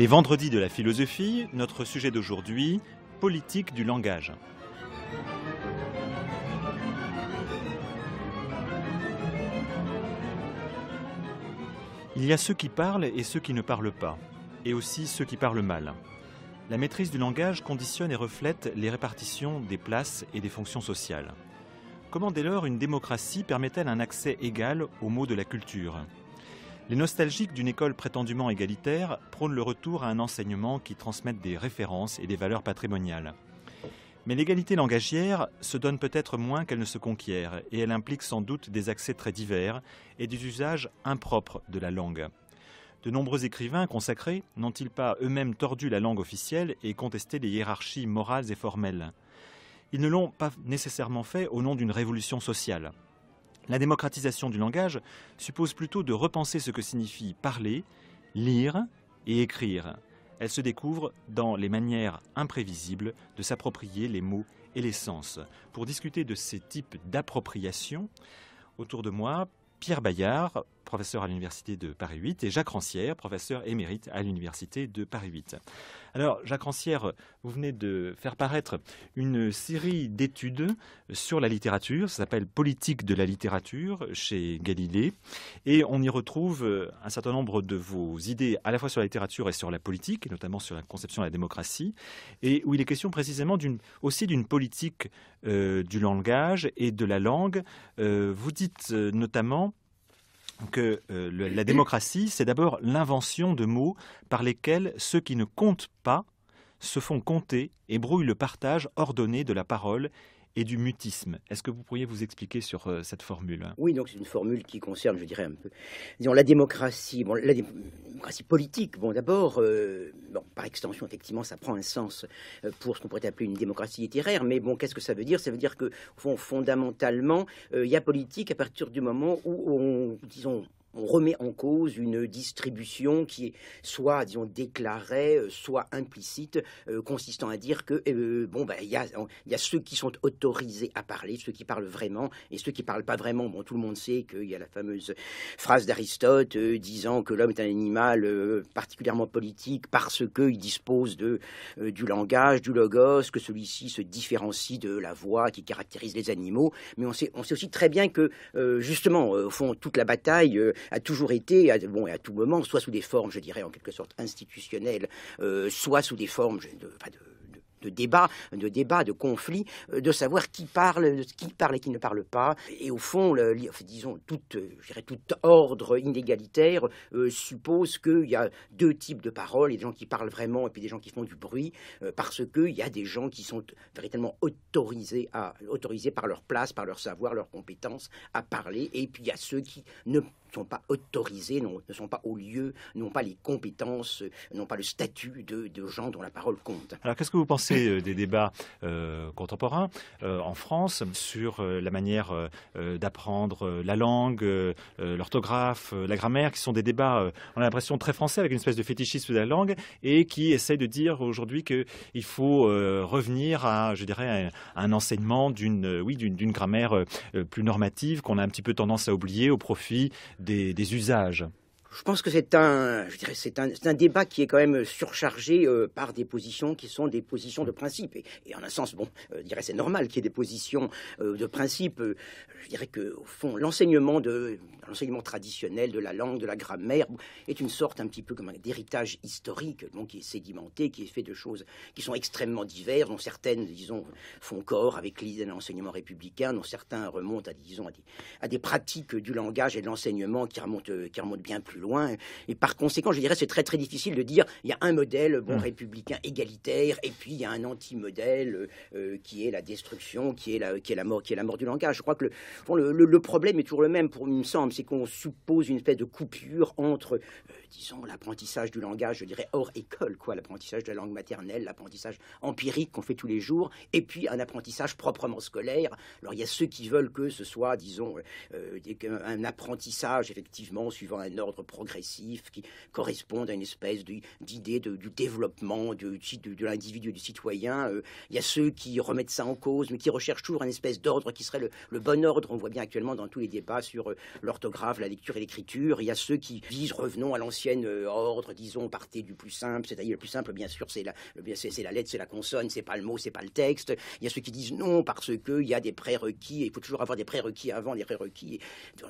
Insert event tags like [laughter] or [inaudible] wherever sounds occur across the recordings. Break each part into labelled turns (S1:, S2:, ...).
S1: Les vendredis de la philosophie, notre sujet d'aujourd'hui, politique du langage. Il y a ceux qui parlent et ceux qui ne parlent pas, et aussi ceux qui parlent mal. La maîtrise du langage conditionne et reflète les répartitions des places et des fonctions sociales. Comment dès lors une démocratie permet-elle un accès égal aux mots de la culture les nostalgiques d'une école prétendument égalitaire prônent le retour à un enseignement qui transmette des références et des valeurs patrimoniales. Mais l'égalité langagière se donne peut-être moins qu'elle ne se conquiert, et elle implique sans doute des accès très divers et des usages impropres de la langue. De nombreux écrivains consacrés n'ont-ils pas eux-mêmes tordu la langue officielle et contesté les hiérarchies morales et formelles Ils ne l'ont pas nécessairement fait au nom d'une révolution sociale. La démocratisation du langage suppose plutôt de repenser ce que signifie parler, lire et écrire. Elle se découvre dans les manières imprévisibles de s'approprier les mots et les sens. Pour discuter de ces types d'appropriation, autour de moi, Pierre Bayard, professeur à l'Université de Paris 8, et Jacques Rancière, professeur émérite à l'Université de Paris 8. Alors, Jacques Rancière, vous venez de faire paraître une série d'études sur la littérature. Ça s'appelle Politique de la littérature chez Galilée. Et on y retrouve euh, un certain nombre de vos idées à la fois sur la littérature et sur la politique, et notamment sur la conception de la démocratie, et où il est question précisément aussi d'une politique euh, du langage et de la langue. Euh, vous dites notamment que euh, la démocratie, c'est d'abord l'invention de mots par lesquels ceux qui ne comptent pas se font compter et brouillent le partage ordonné de la parole et du mutisme. Est-ce que vous pourriez vous expliquer sur euh, cette formule
S2: Oui, donc c'est une formule qui concerne, je dirais, un peu, disons, la démocratie, bon, la démocratie politique. Bon, d'abord, euh, bon, par extension, effectivement, ça prend un sens euh, pour ce qu'on pourrait appeler une démocratie littéraire, mais bon, qu'est-ce que ça veut dire Ça veut dire que, fondamentalement, il y a politique à partir du moment où on, disons, on remet en cause une distribution qui est soit, disons, déclarée, euh, soit implicite, euh, consistant à dire que, euh, bon, ben, il y, a, ceux qui sont autorisés à parler, ceux qui parlent vraiment, et ceux qui parlent pas vraiment. Bon, tout le monde sait qu'il y a la fameuse phrase d'Aristote disant que l'homme est un animal particulièrement politique parce qu'il dispose de, du langage, du logos, que celui-ci se différencie de la voix qui caractérise les animaux. Mais on sait, on sait aussi très bien que, justement, au fond, toute la bataille a toujours été, à, à tout moment, soit sous des formes, je dirais, en quelque sorte institutionnelles, euh, soit sous des formes de, débats, de de débat, de débat, de conflit, euh, de savoir qui parle, qui parle et qui ne parle pas. Et au fond, le, disons, euh, tout, ordre inégalitaire suppose qu'il y a deux types de paroles, il des gens qui parlent vraiment et puis des gens qui font du bruit, parce qu'il y a des gens qui sont véritablement autorisés, à, autorisés par leur place, par leur savoir, leur compétence à parler, et puis il y a ceux qui ne sont pas autorisés, ne sont pas au lieu, n'ont pas les compétences, euh, n'ont pas le statut de, gens dont la parole compte.
S1: Alors qu'est-ce que vous pensez euh, des débats euh, contemporains en France sur la manière d'apprendre la langue, l'orthographe, la grammaire, qui sont des débats, on a l'impression, très français, avec une espèce de fétichisme de la langue, et qui essayent de dire aujourd'hui qu'il faut revenir à, je dirais, un enseignement d'une oui, d'une grammaire plus normative qu'on a un petit peu tendance à oublier au profit des, usages.
S2: Je pense que c'est un, débat qui est quand même euh, surchargé euh, par des positions qui sont des positions de principe. Et, en un sens, bon, euh, je dirais, c'est normal qu'il y ait des positions de principe. je dirais que, au fond, l'enseignement l'enseignement traditionnel de la langue, de la grammaire, est une sorte un petit peu comme d'héritage historique, qui est sédimenté, qui est fait de choses qui sont extrêmement diverses, dont certaines, disons, font corps avec l'idée républicain, dont certains remontent à, des, pratiques du langage et de l'enseignement qui qui remontent bien plus loin. Et par conséquent, je dirais, c'est très très difficile de dire il y a un modèle bon hmm. républicain égalitaire et puis il y a un anti-modèle euh, euh, qui est la destruction, qui est la, qui est la mort, qui est la mort du langage. Je crois que le, le, problème est toujours le même, pour il me semble, c'est qu'on suppose une espèce de coupure entre euh, disons, l'apprentissage du langage, je dirais, hors école, quoi, l'apprentissage de la langue maternelle, l'apprentissage empirique qu'on fait tous les jours, et puis un apprentissage proprement scolaire. Alors, il y a ceux qui veulent que ce soit, disons, euh, un apprentissage, effectivement, suivant un ordre progressif qui corresponde à une espèce d'idée du développement de, de, l'individu, du citoyen. Euh, il y a ceux qui remettent ça en cause, mais qui recherchent toujours un espèce d'ordre qui serait le, bon ordre. On voit bien actuellement dans tous les débats sur euh, l'orthographe, la lecture et l'écriture. Il y a ceux qui visent, revenons à l'ancien euh, ordre, disons, partait du plus simple, c'est-à-dire le plus simple, bien sûr, c'est la, la lettre, c'est la consonne, c'est pas le mot, c'est pas le texte. Il y a ceux qui disent non parce qu'il y a des prérequis, il faut toujours avoir des prérequis avant, des prérequis.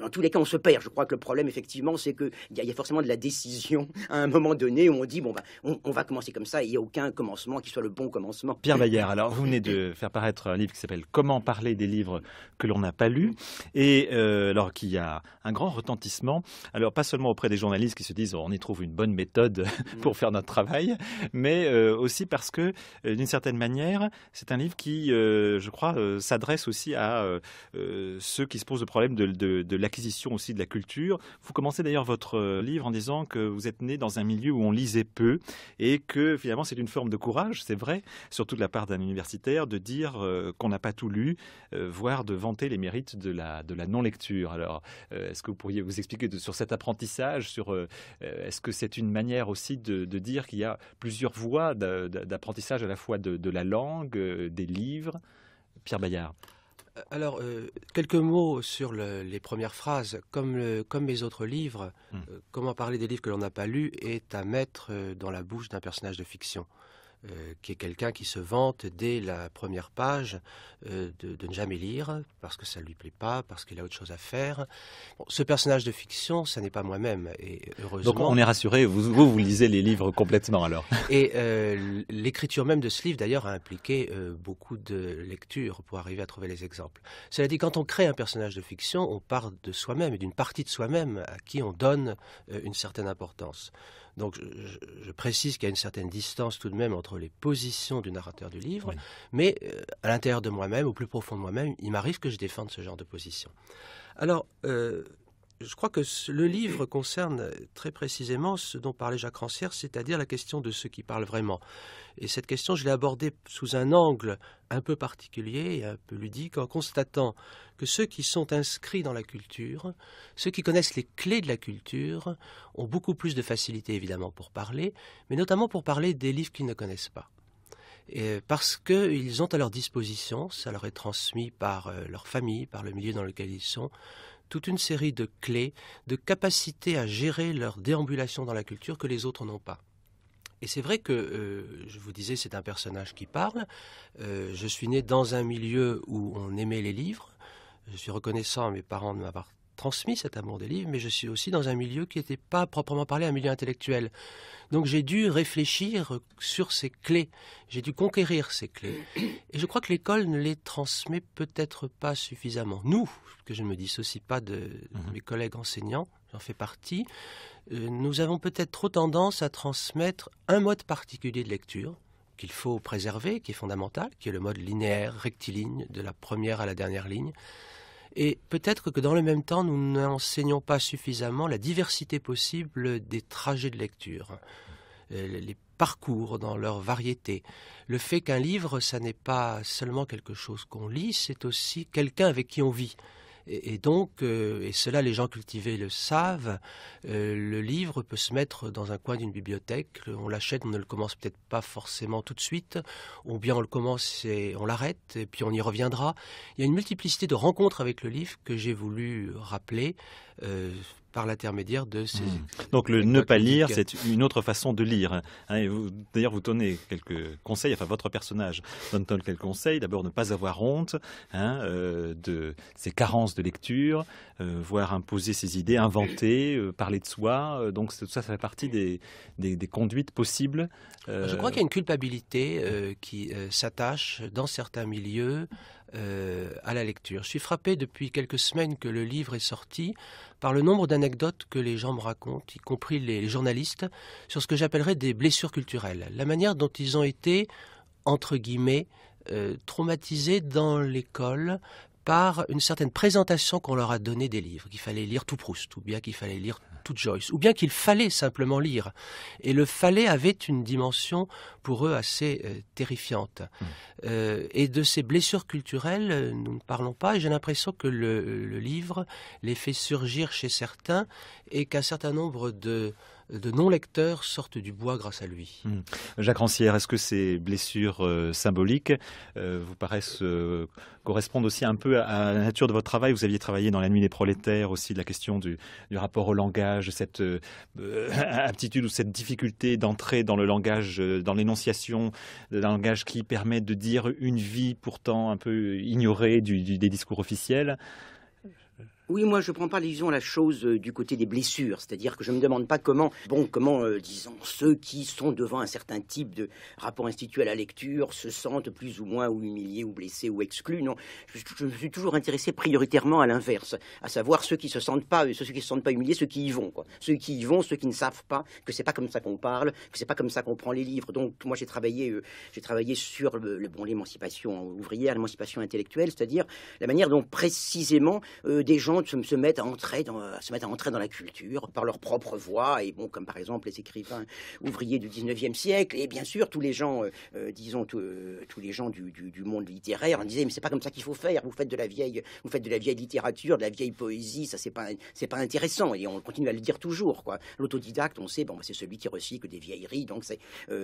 S2: Dans tous les cas, on se perd. Je crois que le problème, effectivement, c'est qu'il il y, a forcément de la décision [laughs] à un moment donné où on dit, bon, bah, on, va commencer comme ça, et il n'y a aucun commencement qui soit le bon commencement. Pierre Bayer,
S1: alors vous venez de faire paraître un livre qui s'appelle Comment parler des livres que l'on n'a pas lus, et euh, alors qu'il y a un grand retentissement, alors pas seulement auprès des journalistes qui se disent on y trouve une bonne méthode [laughs] pour faire notre travail, mais euh, aussi parce que, euh, d'une certaine manière, c'est un livre qui, euh, je crois, s'adresse aussi à ceux qui se posent le problème de, l'acquisition aussi de la culture. Vous commencez d'ailleurs votre livre en disant que vous êtes né dans un milieu où on lisait peu et que finalement c'est une forme de courage, c'est vrai, surtout de la part d'un universitaire, de dire qu'on n'a pas tout lu, voire de vanter les mérites de la, non-lecture. Alors, est-ce que vous pourriez vous expliquer sur cet apprentissage, sur euh, est-ce que c'est une manière aussi de, dire qu'il y a plusieurs voies d'apprentissage à la fois de, la langue, euh, des livres Pierre Bayard.
S3: Euh, alors, quelques mots sur les premières phrases. Comme, mes autres livres, hmm. Comment parler des livres que l'on n'a pas lus est à mettre dans la bouche d'un personnage de fiction. Euh, qui est quelqu'un qui se vante dès la première page euh, de, ne jamais lire, parce que ça ne lui plaît pas, parce qu'il a autre chose à faire. ce personnage de fiction, ça n'est pas moi-même, et heureusement... Donc on est rassuré,
S1: vous, vous, lisez les livres complètement alors.
S3: [laughs] et euh, l'écriture même de ce livre, d'ailleurs, a impliqué beaucoup de lectures pour arriver à trouver les exemples. Cela dit, quand on crée un personnage de fiction, on part de soi-même et d'une partie de soi-même à qui on donne une certaine importance. Donc je, précise qu'il y a une certaine distance tout de même entre les positions du narrateur du livre, mais euh, à l'intérieur de moi-même, au plus profond de moi-même, il m'arrive que je défende ce genre de position. Alors, euh, je crois que le livre concerne euh, très précisément ce dont parlait Jacques Rancière, c'est-à-dire la question de ceux qui parlent vraiment. Et cette question, je l'ai abordée sous un angle un peu particulier et un peu ludique, en constatant que ceux qui sont inscrits dans la culture, ceux qui connaissent les clés de la culture, ont beaucoup plus de facilité évidemment pour parler, mais notamment pour parler des livres qu'ils ne connaissent pas. parce qu'ils ont à leur disposition, ça leur est transmis par euh, leur famille, par le milieu dans lequel ils sont, toute une série de clés, de capacités à gérer leur déambulation dans la culture que les autres n'ont pas. Et c'est vrai que, euh, je vous disais, c'est un personnage qui parle. Euh, je suis né dans un milieu où on aimait les livres. Je suis reconnaissant à mes parents de m'avoir transmis cet amour des livres, mais je suis aussi dans un milieu qui n'était pas proprement parlé un milieu intellectuel. Donc j'ai dû réfléchir sur ces clés, j'ai dû conquérir ces clés. Et je crois que l'école ne les transmet peut-être pas suffisamment. Nous, que je ne me dissocie pas de, mhm. mes collègues enseignants, j'en fais partie, euh, nous avons peut-être trop tendance à transmettre un mode particulier de lecture, qu'il faut préserver, qui est fondamental, qui est le mode linéaire, rectiligne, de la première à la dernière ligne. Et peut-être que dans le même temps, nous n'enseignons pas suffisamment la diversité possible des trajets de lecture, euh, les parcours dans leur variété. Le fait qu'un livre, ça n'est pas seulement quelque chose qu'on lit, c'est aussi quelqu'un avec qui on vit. Et, donc, euh, et cela les gens cultivés le savent, euh, le livre peut se mettre dans un coin d'une bibliothèque, on l'achète, on ne le commence peut-être pas forcément tout de suite, ou bien on le commence et on l'arrête, et puis on y reviendra. Il y a une multiplicité de rencontres avec le livre que j'ai voulu rappeler euh, par l'intermédiaire de ces... Hmm.
S1: Donc le ne pas lire, c'est une autre façon de lire. Hein. Hein, d'ailleurs, vous donnez quelques conseils, enfin votre personnage donne quelques conseils. D'abord, ne pas avoir honte hein, euh, de ses carences de lecture, euh, voir imposer ses idées, inventer, euh, parler de soi. donc tout ça, ça fait partie des conduites possibles. Je crois qu'il y a une culpabilité qui
S3: s'attache dans certains milieux euh, à la lecture. Je suis frappé depuis quelques semaines que le livre est sorti par le nombre d'anecdotes que les gens me racontent, y compris les journalistes, sur ce que j'appellerais des blessures culturelles, la manière dont ils ont été, entre guillemets, euh, traumatisés dans l'école par une certaine présentation qu'on leur a donnée des livres, qu'il fallait lire tout Proust, ou bien qu'il fallait lire Joyce, ou bien qu'il fallait simplement lire. Et le fallait avait une dimension pour eux assez euh, terrifiante. Hum. Euh, et de ces blessures culturelles, euh, nous ne parlons pas, et j'ai l'impression que le livre les fait surgir chez certains, et qu'un certain nombre de de non-lecteurs sortent du bois grâce à lui.
S1: Hmm. Jacques Rancière, est-ce que ces blessures euh, symboliques euh, vous paraissent euh, correspondre aussi un peu à la nature de votre travail Vous aviez travaillé dans La Nuit des Prolétaires aussi, de la question du, rapport au langage, cette aptitude ou cette difficulté d'entrer dans le langage, dans l'énonciation d'un langage qui permet de dire une vie pourtant un peu ignorée des discours officiels.
S2: Oui, moi je prends pas, disons, la chose euh, du côté des blessures, c'est-à-dire que je ne me demande pas comment, bon, comment, euh, disons, ceux qui sont devant un certain type de rapport institué à la lecture se sentent plus ou moins ou humiliés ou blessés ou exclus. Non, je, me suis toujours intéressé prioritairement à l'inverse, à savoir ceux qui se sentent pas, euh, ceux qui se sentent pas humiliés, ceux qui y vont, quoi. Ceux qui y vont, ceux qui ne savent pas que c'est pas comme ça qu'on parle, que c'est pas comme ça qu'on prend les livres. Donc moi j'ai travaillé, j'ai travaillé sur le bon l'émancipation ouvrière, l'émancipation intellectuelle, c'est-à-dire la manière dont précisément des gens se, mettent à entrer dans, euh, se mettent à entrer dans la culture par leur propre voix, et bon, comme par exemple les écrivains ouvriers du 19e siècle, et bien sûr tous les gens, euh, euh, disons, tous les gens du, du, monde littéraire, on disait, mais c'est pas comme ça qu'il faut faire, vous faites de la vieille, vous faites de la vieille littérature, de la vieille poésie, ça c'est pas, pas intéressant, et on continue à le dire toujours, quoi. L'autodidacte, on sait, bon, c'est celui qui recycle des vieilleries, donc c'est,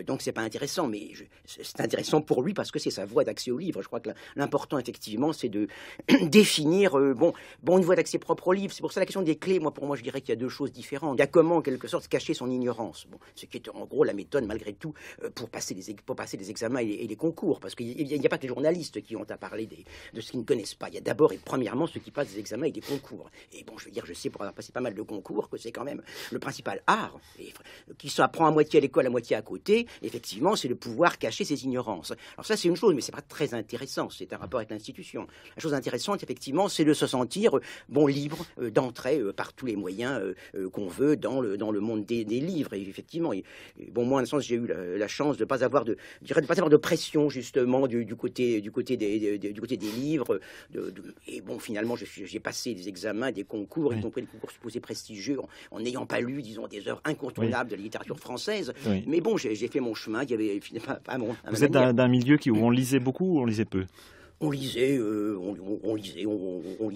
S2: donc c'est pas intéressant, mais c'est intéressant pour lui parce que c'est sa voie d'accès au livre. Je crois que l'important, effectivement, c'est de [clears throat] définir, bon, bon, une voie d'accès ses propres livres. C'est pour ça la question des clés, moi, pour moi, je dirais qu'il y a deux choses différentes. Il y a comment, en quelque sorte, cacher son ignorance. Bon, ce qui est en gros la méthode, malgré tout, euh, pour passer les, passer les examens et les, concours. Parce qu'il n'y a, pas que les journalistes qui ont à parler de ce qu'ils ne connaissent pas. Il y a d'abord et premièrement ceux qui passent des examens et des concours. Et bon, je veux dire, je sais pour avoir passé pas mal de concours que c'est quand même le principal art, euh, qui s'apprend à moitié à l'école, à moitié à côté. Effectivement, c'est de pouvoir cacher ses ignorances. Alors ça, c'est une chose, mais c'est pas très intéressant. C'est un rapport avec l'institution. La chose intéressante, effectivement, c'est de se sentir bon libre euh, d'entrée euh, par tous les moyens euh, qu'on veut dans le, monde des, livres. Et effectivement, bon, moi, en sens, j'ai eu la, chance de ne pas avoir de, pas avoir de pression justement du, côté, des, livres. et bon, finalement, j'ai passé des examens, des concours, y compris des concours supposés prestigieux, en n'ayant pas lu, disons, des heures incontournables de la littérature française. Mais bon, j'ai fait mon chemin. Il y avait pas, pas Vous êtes d'un milieu où on lisait
S1: beaucoup ou on lisait peu euh,
S2: on lisait, on, lisait, on,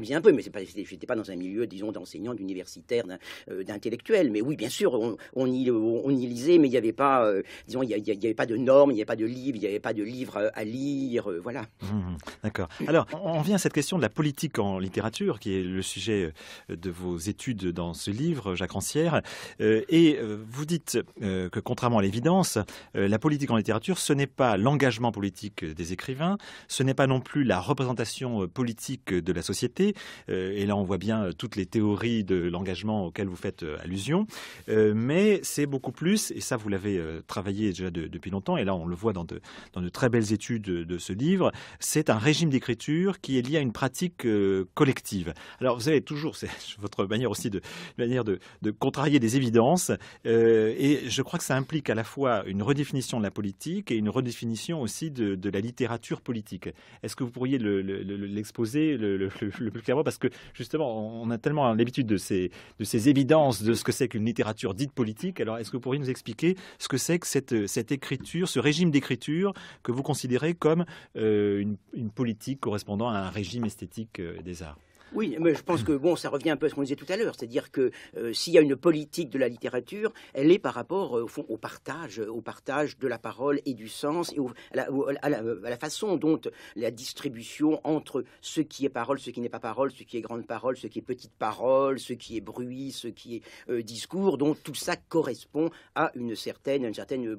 S2: lisait un, peu, mais c'est pas, pas dans un milieu, disons, d'enseignants, d'universitaires, euh, d'intellectuels. Mais oui, bien sûr, on, y, lisait, mais il n'y avait pas, euh, il avait pas de normes, il n'y avait pas de livres, il n'y avait pas de livres à lire, voilà.
S1: Mmh, mmh. D'accord. Alors, on vient à cette question de la politique en littérature, qui est le sujet de vos études dans ce livre, Jacques Rancière. et vous dites que, contrairement à l'évidence, la politique en littérature, ce n'est pas l'engagement politique des écrivains, ce n'est pas non plus la représentation euh, politique de la société, euh, et là on voit bien euh, toutes les théories de l'engagement auxquelles vous faites allusion, mais c'est beaucoup plus, et ça vous l'avez travaillé déjà depuis longtemps, et là on le voit dans de, très belles études de ce livre, c'est un régime d'écriture qui est lié à une pratique collective. Alors vous avez toujours, c'est [laughs] votre manière aussi de, manière de, contrarier des évidences, et je crois que ça implique à la fois une redéfinition de la politique et une redéfinition aussi de la littérature politique est-ce que vous pourriez l'exposer le, plus clairement Parce que justement, on a tellement l'habitude de ces, évidences de ce que c'est qu'une littérature dite politique. Alors, est-ce que vous pourriez nous expliquer ce que c'est que cette, écriture, ce régime d'écriture que vous considérez comme euh, une, politique correspondant à un régime esthétique euh, des arts
S2: oui, mais je pense que bon, ça revient un peu à ce qu'on disait tout à l'heure, c'est-à-dire que euh, s'il y a une politique de la littérature, elle est par rapport euh, au, au partage, de la parole et du sens, et euh, à, la, façon dont la distribution entre ce qui est parole, ce qui n'est pas parole, ce qui est grande parole, ce qui est petite parole, ce qui est bruit, ce qui est discours, dont tout ça correspond à une certaine, une certaine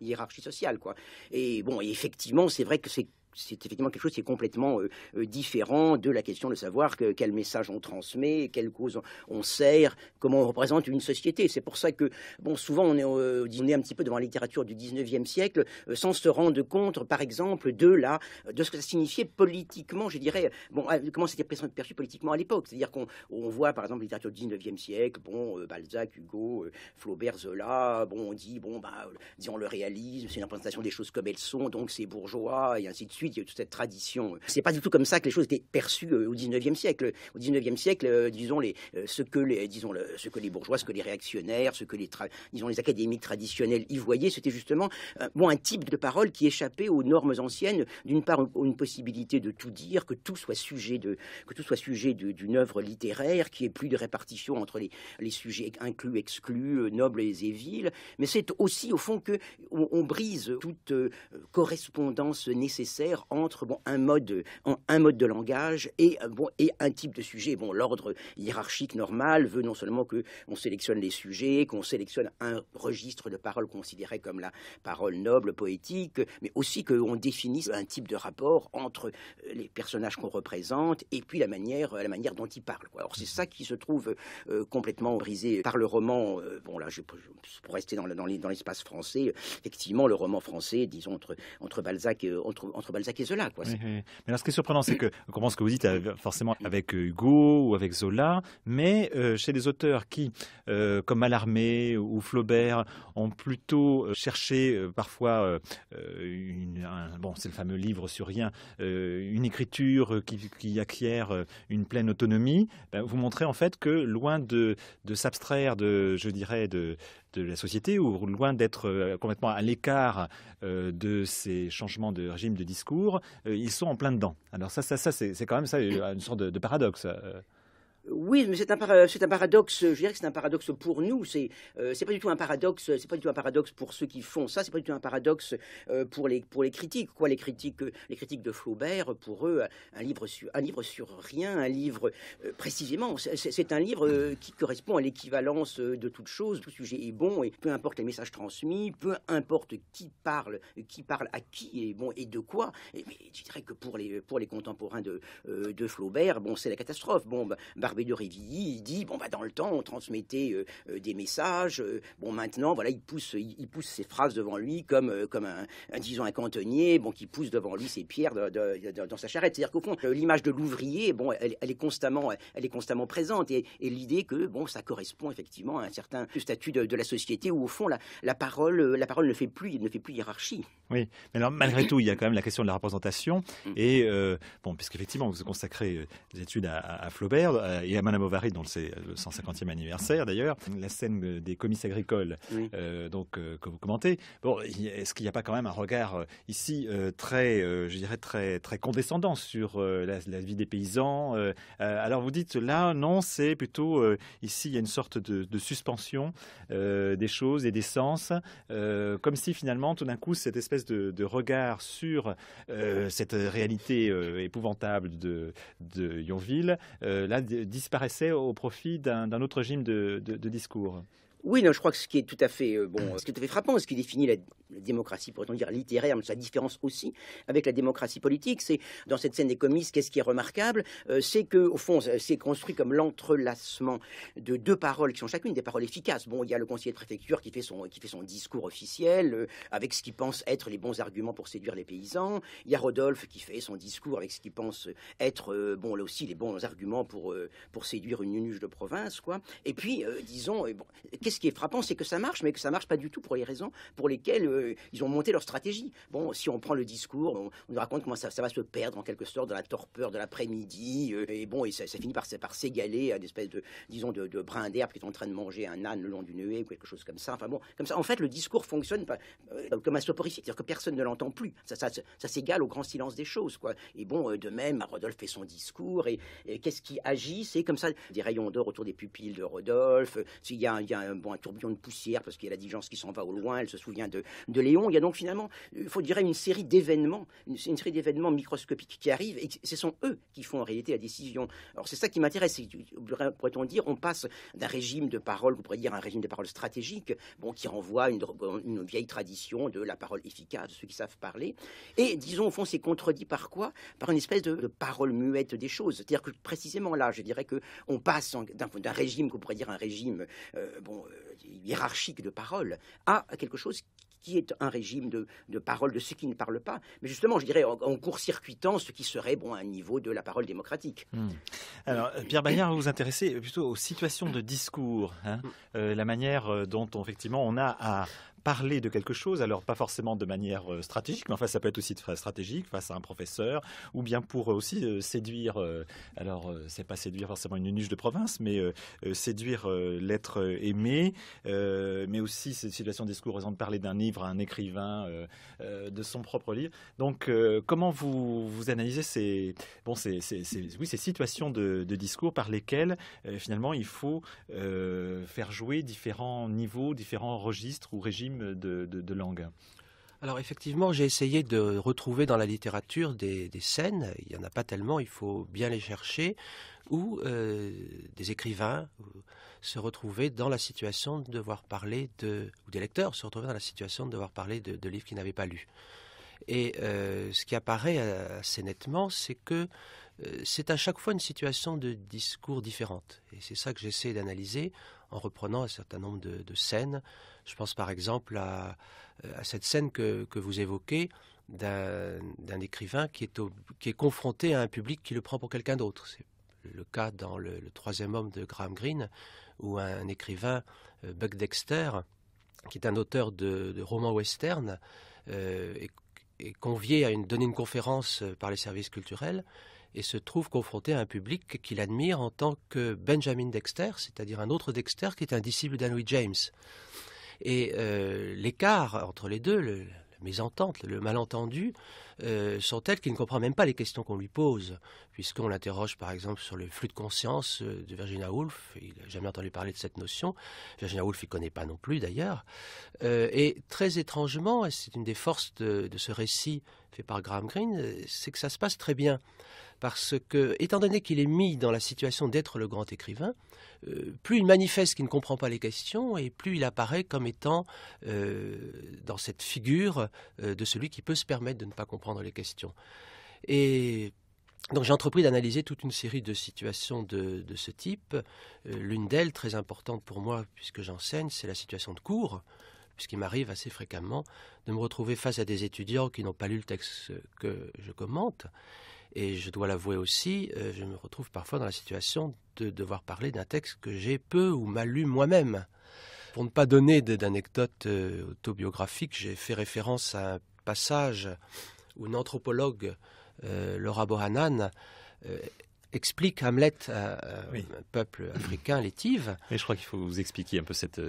S2: hiérarchie sociale, quoi. Et bon, et effectivement, c'est vrai que c'est c'est effectivement quelque chose qui est complètement euh, euh, différent de la question de savoir quel message on transmet, quelle cause on sert, comment on représente une société. C'est pour ça que, bon, souvent on est, euh, au on un petit peu devant la littérature du 19e siècle sans se rendre compte, par exemple, de, la, de ce que ça signifiait politiquement, je dirais, bon, comment c'était perçu politiquement à l'époque. C'est-à-dire qu'on voit, par exemple, la littérature du 19e siècle, bon, Balzac, Hugo, Flaubert, Zola, bon, on dit, bon, bah, disons le réalisme, c'est une représentation des choses comme elles sont, donc c'est bourgeois, et ainsi de suite toute cette tradition. C'est pas du tout comme ça que les choses étaient perçues euh, au 19e siècle. Au 19e siècle, euh, disons, euh, ce, que les, disons que les bourgeois, ce que les réactionnaires, ce que les, les académiques traditionnels y voyaient, c'était justement un type de parole qui échappait aux normes anciennes. D'une part, une possibilité de tout dire, que tout soit sujet que tout soit sujet d'une œuvre littéraire, qui ait plus de répartition entre les, sujets inclus, exclus, nobles et vils. Mais c'est aussi, au fond, qu'on brise toute correspondance nécessaire entre bon, un, mode, un mode de langage et, euh, bon, et un type de sujet. Bon, l'ordre hiérarchique normal veut non seulement que on sélectionne les sujets, qu'on sélectionne un registre de parole considéré comme la parole noble, poétique, mais aussi qu'on définisse un type de rapport entre euh, les personnages qu'on représente et puis la manière, euh, la manière dont ils parlent. Alors c'est ça qui se trouve complètement brisé par le roman. bon là, je, pour rester dans, dans l'espace français, effectivement, le roman français, disons entre, entre Balzac, et, entre, entre Balzac
S1: Mais ce qui est surprenant, c'est que, on comprend ce que vous dites euh, forcément avec euh, Hugo ou avec Zola, mais euh, chez des auteurs qui, comme Mallarmé ou Flaubert, ont plutôt cherché parfois, une, bon, c'est le fameux livre sur rien, une écriture qui, acquiert une pleine autonomie, ben, vous montrez en fait que loin de, de s'abstraire de, je dirais, de, de la société ou loin d'être euh, complètement à l'écart euh, de ces changements de régime de discours, euh, ils sont en plein dedans. Alors ça, ça, ça c'est quand même ça, une sorte de paradoxe.
S2: Oui, mais c'est un, paradoxe. Je dirais que c'est un paradoxe pour nous. Euh, c'est pas du tout un paradoxe. C'est pas du tout un paradoxe pour ceux qui font ça. C'est pas du tout un paradoxe euh, pour les critiques. Quoi, les critiques, euh, les critiques de Flaubert, pour eux, un livre sur un livre sur rien, un livre précisément. C'est un livre qui correspond à l'équivalence de toute chose. Tout sujet est bon et peu importe les messages transmis, peu importe qui parle, qui parle à qui et bon et de quoi. mais je dirais que pour les contemporains de Flaubert, bon, c'est la catastrophe. Bon, bah, de Révilly, il dit bon bah dans le temps on transmettait euh, euh, des messages, euh, bon maintenant voilà il pousse il, pousse ses phrases devant lui comme comme un, un, disons un cantonnier, bon qui pousse devant lui ses pierres dans sa charrette. C'est-à-dire qu'au fond l'image de l'ouvrier, bon elle, est constamment elle est constamment présente et, l'idée que bon ça correspond effectivement à un certain statut de, la société où au fond la, parole la parole ne fait plus ne fait plus hiérarchie.
S1: Oui, mais alors malgré tout il y a quand même la question de la représentation mm. et bon bon puisqu'effectivement vous consacrez des études à, à Flaubert et à Madame Bovary, dont c'est euh, le 150e anniversaire d'ailleurs, la scène des comices agricoles, euh, donc euh, que vous commentez. Bon, est-ce qu'il n'y a pas quand même un regard ici très, je dirais très très condescendant sur la, vie des paysans Alors vous dites là, non, c'est plutôt ici il y a une sorte de, suspension des choses et des sens, comme si finalement tout d'un coup cette espèce de, regard sur cette réalité épouvantable de, de Yonville, là disparaissait au profit d'un autre régime de, de discours.
S2: Oui, non, je crois que ce qui est tout à fait euh, bon, ce qui est tout à fait frappant, ce qui définit la, démocratie, pourrait-on dire, littéraire, mais sa différence aussi avec la démocratie politique, c'est dans cette scène des commises, qu'est-ce qui est remarquable, euh, c'est que au fond, c'est construit comme l'entrelacement de deux paroles qui sont chacune des paroles efficaces. Bon, il y a le conseiller de préfecture qui fait son qui fait son discours officiel euh, avec ce qu'il pense être les bons arguments pour séduire les paysans. Il y a Rodolphe qui fait son discours avec ce qu'il pense être bon là aussi les bons arguments pour pour séduire une nunuche de province, quoi. Et puis, disons, ce qui est frappant, c'est que ça marche, mais que ça marche pas du tout pour les raisons pour lesquelles euh, ils ont monté leur stratégie. Bon, si on prend le discours, on, nous raconte comment ça, va se perdre en quelque sorte dans la torpeur de l'après-midi, euh, et bon, et ça, finit par, par s'égaler à une espèce de, disons, de, de brin d'herbe qui est en train de manger un âne le long d'une haie ou quelque chose comme ça. Enfin bon, comme ça. En fait, le discours fonctionne pas, euh, comme un soporifique, c'est-à-dire que personne ne l'entend plus. Ça, ça, s'égale au grand silence des choses, quoi. Et bon, de même, Rodolphe fait son discours, et, qu'est-ce qui agit C'est comme ça des rayons d'or autour des pupilles de Rodolphe. S'il y a, il y a un, un tourbillon de poussière parce qu'il y a la diligence qui s'en va au loin, elle se souvient de, de Léon. Il y a donc finalement, il euh, faut dire, une série d'événements, une, série d'événements microscopiques qui arrivent et ce sont eux qui font en réalité la décision. Alors c'est ça qui m'intéresse, euh, pourrait-on dire, on passe d'un régime de parole, vous pourrait dire un régime de parole stratégique, bon, qui renvoie une, une vieille tradition de la parole efficace, ceux qui savent parler, et disons au fond c'est contredit par quoi Par une espèce de, parole muette des choses. C'est-à-dire que précisément là, je dirais qu'on passe d'un régime qu'on pourrait dire un régime euh, bon, hiérarchique de parole à quelque chose qui est un régime de, de parole de ceux qui ne parlent pas, mais justement, je dirais, en, court-circuitant ce qui serait bon, un niveau de la parole démocratique. Hmm. Alors,
S1: euh, Pierre Bagnard, vous vous intéressez plutôt aux situations de discours, hein, hmm. euh, la manière euh, dont, effectivement, on a à parler de quelque chose, alors pas forcément de manière euh, stratégique, mais enfin ça peut être aussi stratégique face à un professeur, ou bien pour euh, aussi euh, séduire, alors c'est pas séduire forcément une nuge de province, mais séduire l'être aimé, mais aussi cette situation de discours, de parler d'un livre à un écrivain, de son propre livre. Donc comment vous, analysez ces, bon, oui, ces situations de, de discours par lesquelles finalement il faut faire jouer différents niveaux, différents registres ou régimes de, de, alors effectivement, j'ai essayé de retrouver
S3: dans la littérature des, scènes, il n'y en a pas tellement, il faut bien les chercher, où euh, des écrivains se retrouvaient dans la situation de devoir parler de... ou des lecteurs se retrouvaient dans la situation de devoir parler de, livres qu'ils n'avaient pas lus. Et euh, ce qui apparaît assez nettement, c'est que euh, c'est à chaque fois une situation de discours différente. Et c'est ça que j'essaie d'analyser en reprenant un certain nombre de, scènes. Je pense par exemple à, euh, cette scène que, vous évoquez d'un écrivain qui est, confronté à un public qui le prend pour quelqu'un d'autre. C'est le cas dans le, troisième homme de Graham Greene, où un, écrivain, euh, Buck Dexter, qui est un auteur de, romans western, euh, est, convié à une, donner une conférence euh, par les services culturels et se trouve confronté à un public qu'il admire en tant que Benjamin Dexter, c'est-à-dire un autre Dexter qui est un disciple d'Henry James. Et euh, l'écart entre les deux, la mésentente, le malentendu, euh, sont tels qu'il ne comprend même pas les questions qu'on lui pose, puisqu'on l'interroge par exemple sur le flux de conscience euh, de Virginia Woolf, il n'a jamais entendu parler de cette notion, Virginia Woolf il ne connaît pas non plus d'ailleurs, et très étrangement, et c'est une des forces de, de ce récit fait par Graham Greene, c'est que ça se passe très bien parce que, étant donné qu'il est mis dans la situation d'être le grand écrivain, euh, plus il manifeste qu'il ne comprend pas les questions, et plus il apparaît comme étant euh, dans cette figure euh, de celui qui peut se permettre de ne pas comprendre les questions. Et donc j'ai entrepris d'analyser toute une série de situations de ce type. L'une d'elles, très importante pour moi, puisque j'enseigne, c'est la situation de cours puisqu'il m'arrive assez fréquemment de me retrouver face à des étudiants qui n'ont pas lu le texte que je commente et je dois l'avouer aussi, euh, je me retrouve parfois dans la situation de devoir parler d'un texte que j'ai peu ou mal lu moi-même. Pour ne pas donner d'anecdotes autobiographique autobiographiques, j'ai fait référence à un passage où une anthropologue, euh, Laura Bohanan, euh, explique Hamlet à,
S1: un peuple africain létive. Et je crois qu'il faut vous expliquer un peu cette,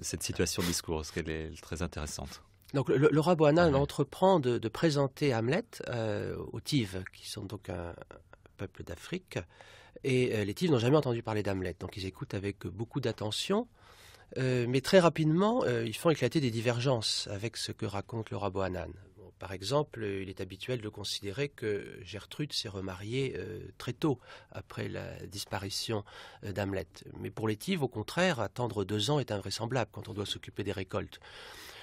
S1: cette situation de discours, parce qu'elle est très intéressante.
S3: Donc le, rabot ah entreprend de, présenter Hamlet euh, aux Tives, qui sont donc un, peuple d'Afrique. Et euh, les Tives n'ont jamais entendu parler d'Hamlet, donc ils écoutent avec beaucoup d'attention. Euh, mais très rapidement, ils font éclater des divergences avec ce que raconte le Boanan. par exemple, il est habituel de considérer que Gertrude s'est remariée très tôt après la disparition d'Hamlet. Mais pour les Tives, au contraire, attendre deux ans est invraisemblable quand on doit s'occuper des récoltes.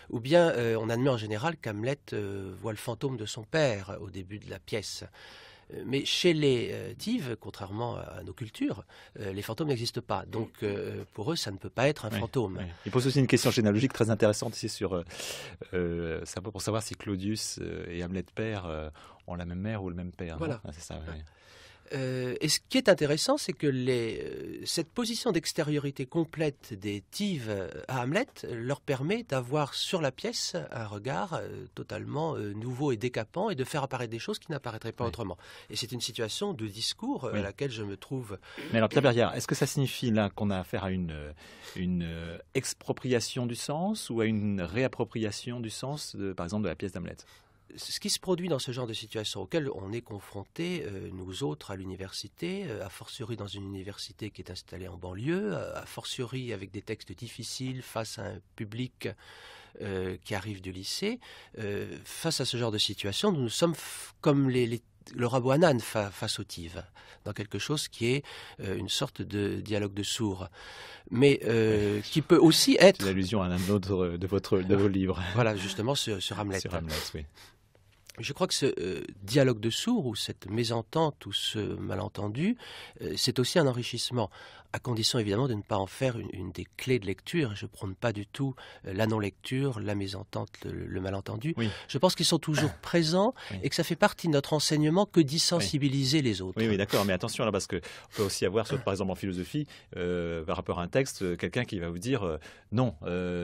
S3: Ou bien euh, on admet en général qu'Hamlet euh, voit le fantôme de son père au début de la pièce. Euh, mais chez les dives, contrairement à nos cultures, les fantômes n'existent pas. Donc pour eux, ça ne peut pas être un fantôme.
S1: Il pose aussi une question généalogique très intéressante ici sur, pour savoir si Claudius et Hamlet père ont la même mère ou le même père. Voilà. Ah, ça,
S3: euh, et ce qui est intéressant, c'est que euh, cette position d'extériorité complète des Tives euh, à Hamlet leur permet d'avoir sur la pièce un regard totalement nouveau et décapant et de faire apparaître des choses qui n'apparaîtraient pas autrement. Et c'est une situation de discours à laquelle je me trouve.
S1: Mais alors, Pierre Berrière, est-ce que ça signifie là qu'on a affaire à une, expropriation du sens ou à une réappropriation du sens, par exemple, de la pièce d'Hamlet
S3: ce qui se produit dans ce genre de situation auquel on est confronté, euh, nous autres, à l'université, à euh, a fortiori dans une université qui est installée en banlieue, euh, a fortiori avec des textes difficiles face à un public qui arrive du lycée, face à ce genre de situation, nous, nous sommes comme les, le raboanan face au tive, dans quelque chose qui est une sorte de dialogue de sourds, mais qui peut aussi être... L'allusion
S1: à l'un de, de vos livres.
S3: Voilà, justement, ce sur Hamlet. Sur Hamlet, oui je crois que ce euh, dialogue de sourds ou cette mésentente ou ce malentendu, euh, c'est aussi un enrichissement, à condition évidemment de ne pas en faire une, des clés de lecture. Je ne prône pas du tout euh, la non-lecture, la mésentente, le, malentendu. Je pense qu'ils sont toujours [coughs] présents
S1: et que ça fait partie de notre enseignement que d'y sensibiliser les autres. Oui, d'accord, mais attention là, parce qu'on peut aussi avoir, par exemple en philosophie, par rapport à un texte, quelqu'un qui va vous dire non,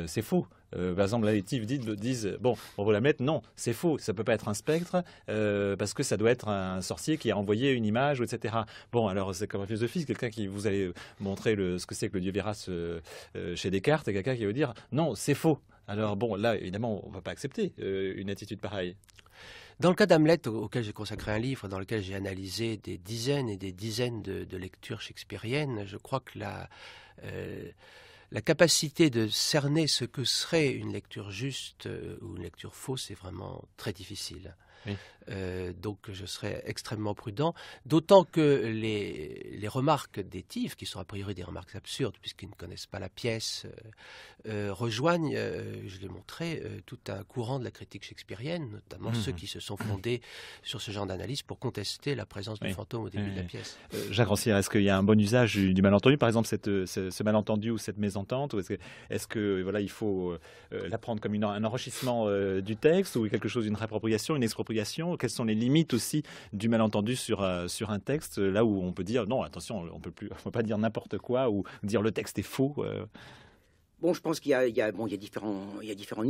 S1: c'est faux. Euh, par exemple, l'adjectif dit, disent bon, on va la mettre. Non, c'est faux. Ça peut pas être un spectre euh, parce que ça doit être un sorcier qui a envoyé une image, etc. Bon, alors c'est comme un philosophe, quelqu'un qui vous allez montrer ce que c'est que le dieu Véras euh, chez Descartes, et quelqu'un qui vous dire non, c'est faux. Alors bon, là évidemment, on ne va pas accepter une attitude pareille. Dans
S3: le cas d'Hamlet, auquel j'ai consacré un livre, dans lequel j'ai analysé des dizaines et des dizaines de, lectures shakespeariennes, je crois que la, la capacité de cerner ce que serait une lecture juste euh, ou une lecture fausse est vraiment très difficile. Euh, donc je serai extrêmement prudent, d'autant que les, les, remarques des tifs, qui sont a priori des remarques absurdes puisqu'ils ne connaissent pas la pièce, euh, euh, rejoignent, je l'ai montré, tout un courant de la critique shakespearienne, notamment ceux mhm. qui se sont fondés [clears throat] sur ce genre d'analyse pour contester la présence du fantôme au début de la pièce. Jacques
S1: Rancière, est-ce qu'il y a un bon usage du, malentendu, par exemple ce, malentendu ou cette mésentente, ou est-ce que, voilà, il faut la prendre comme un enrichissement du texte ou quelque chose, une réappropriation, une expropriation quelles sont les limites aussi du malentendu sur, euh, un texte, euh, là où on peut dire non, attention, on [laughs] ne peut pas dire n'importe quoi ou dire le texte est faux. Euh?
S2: Bon, je pense qu'il y, a, différents, différents,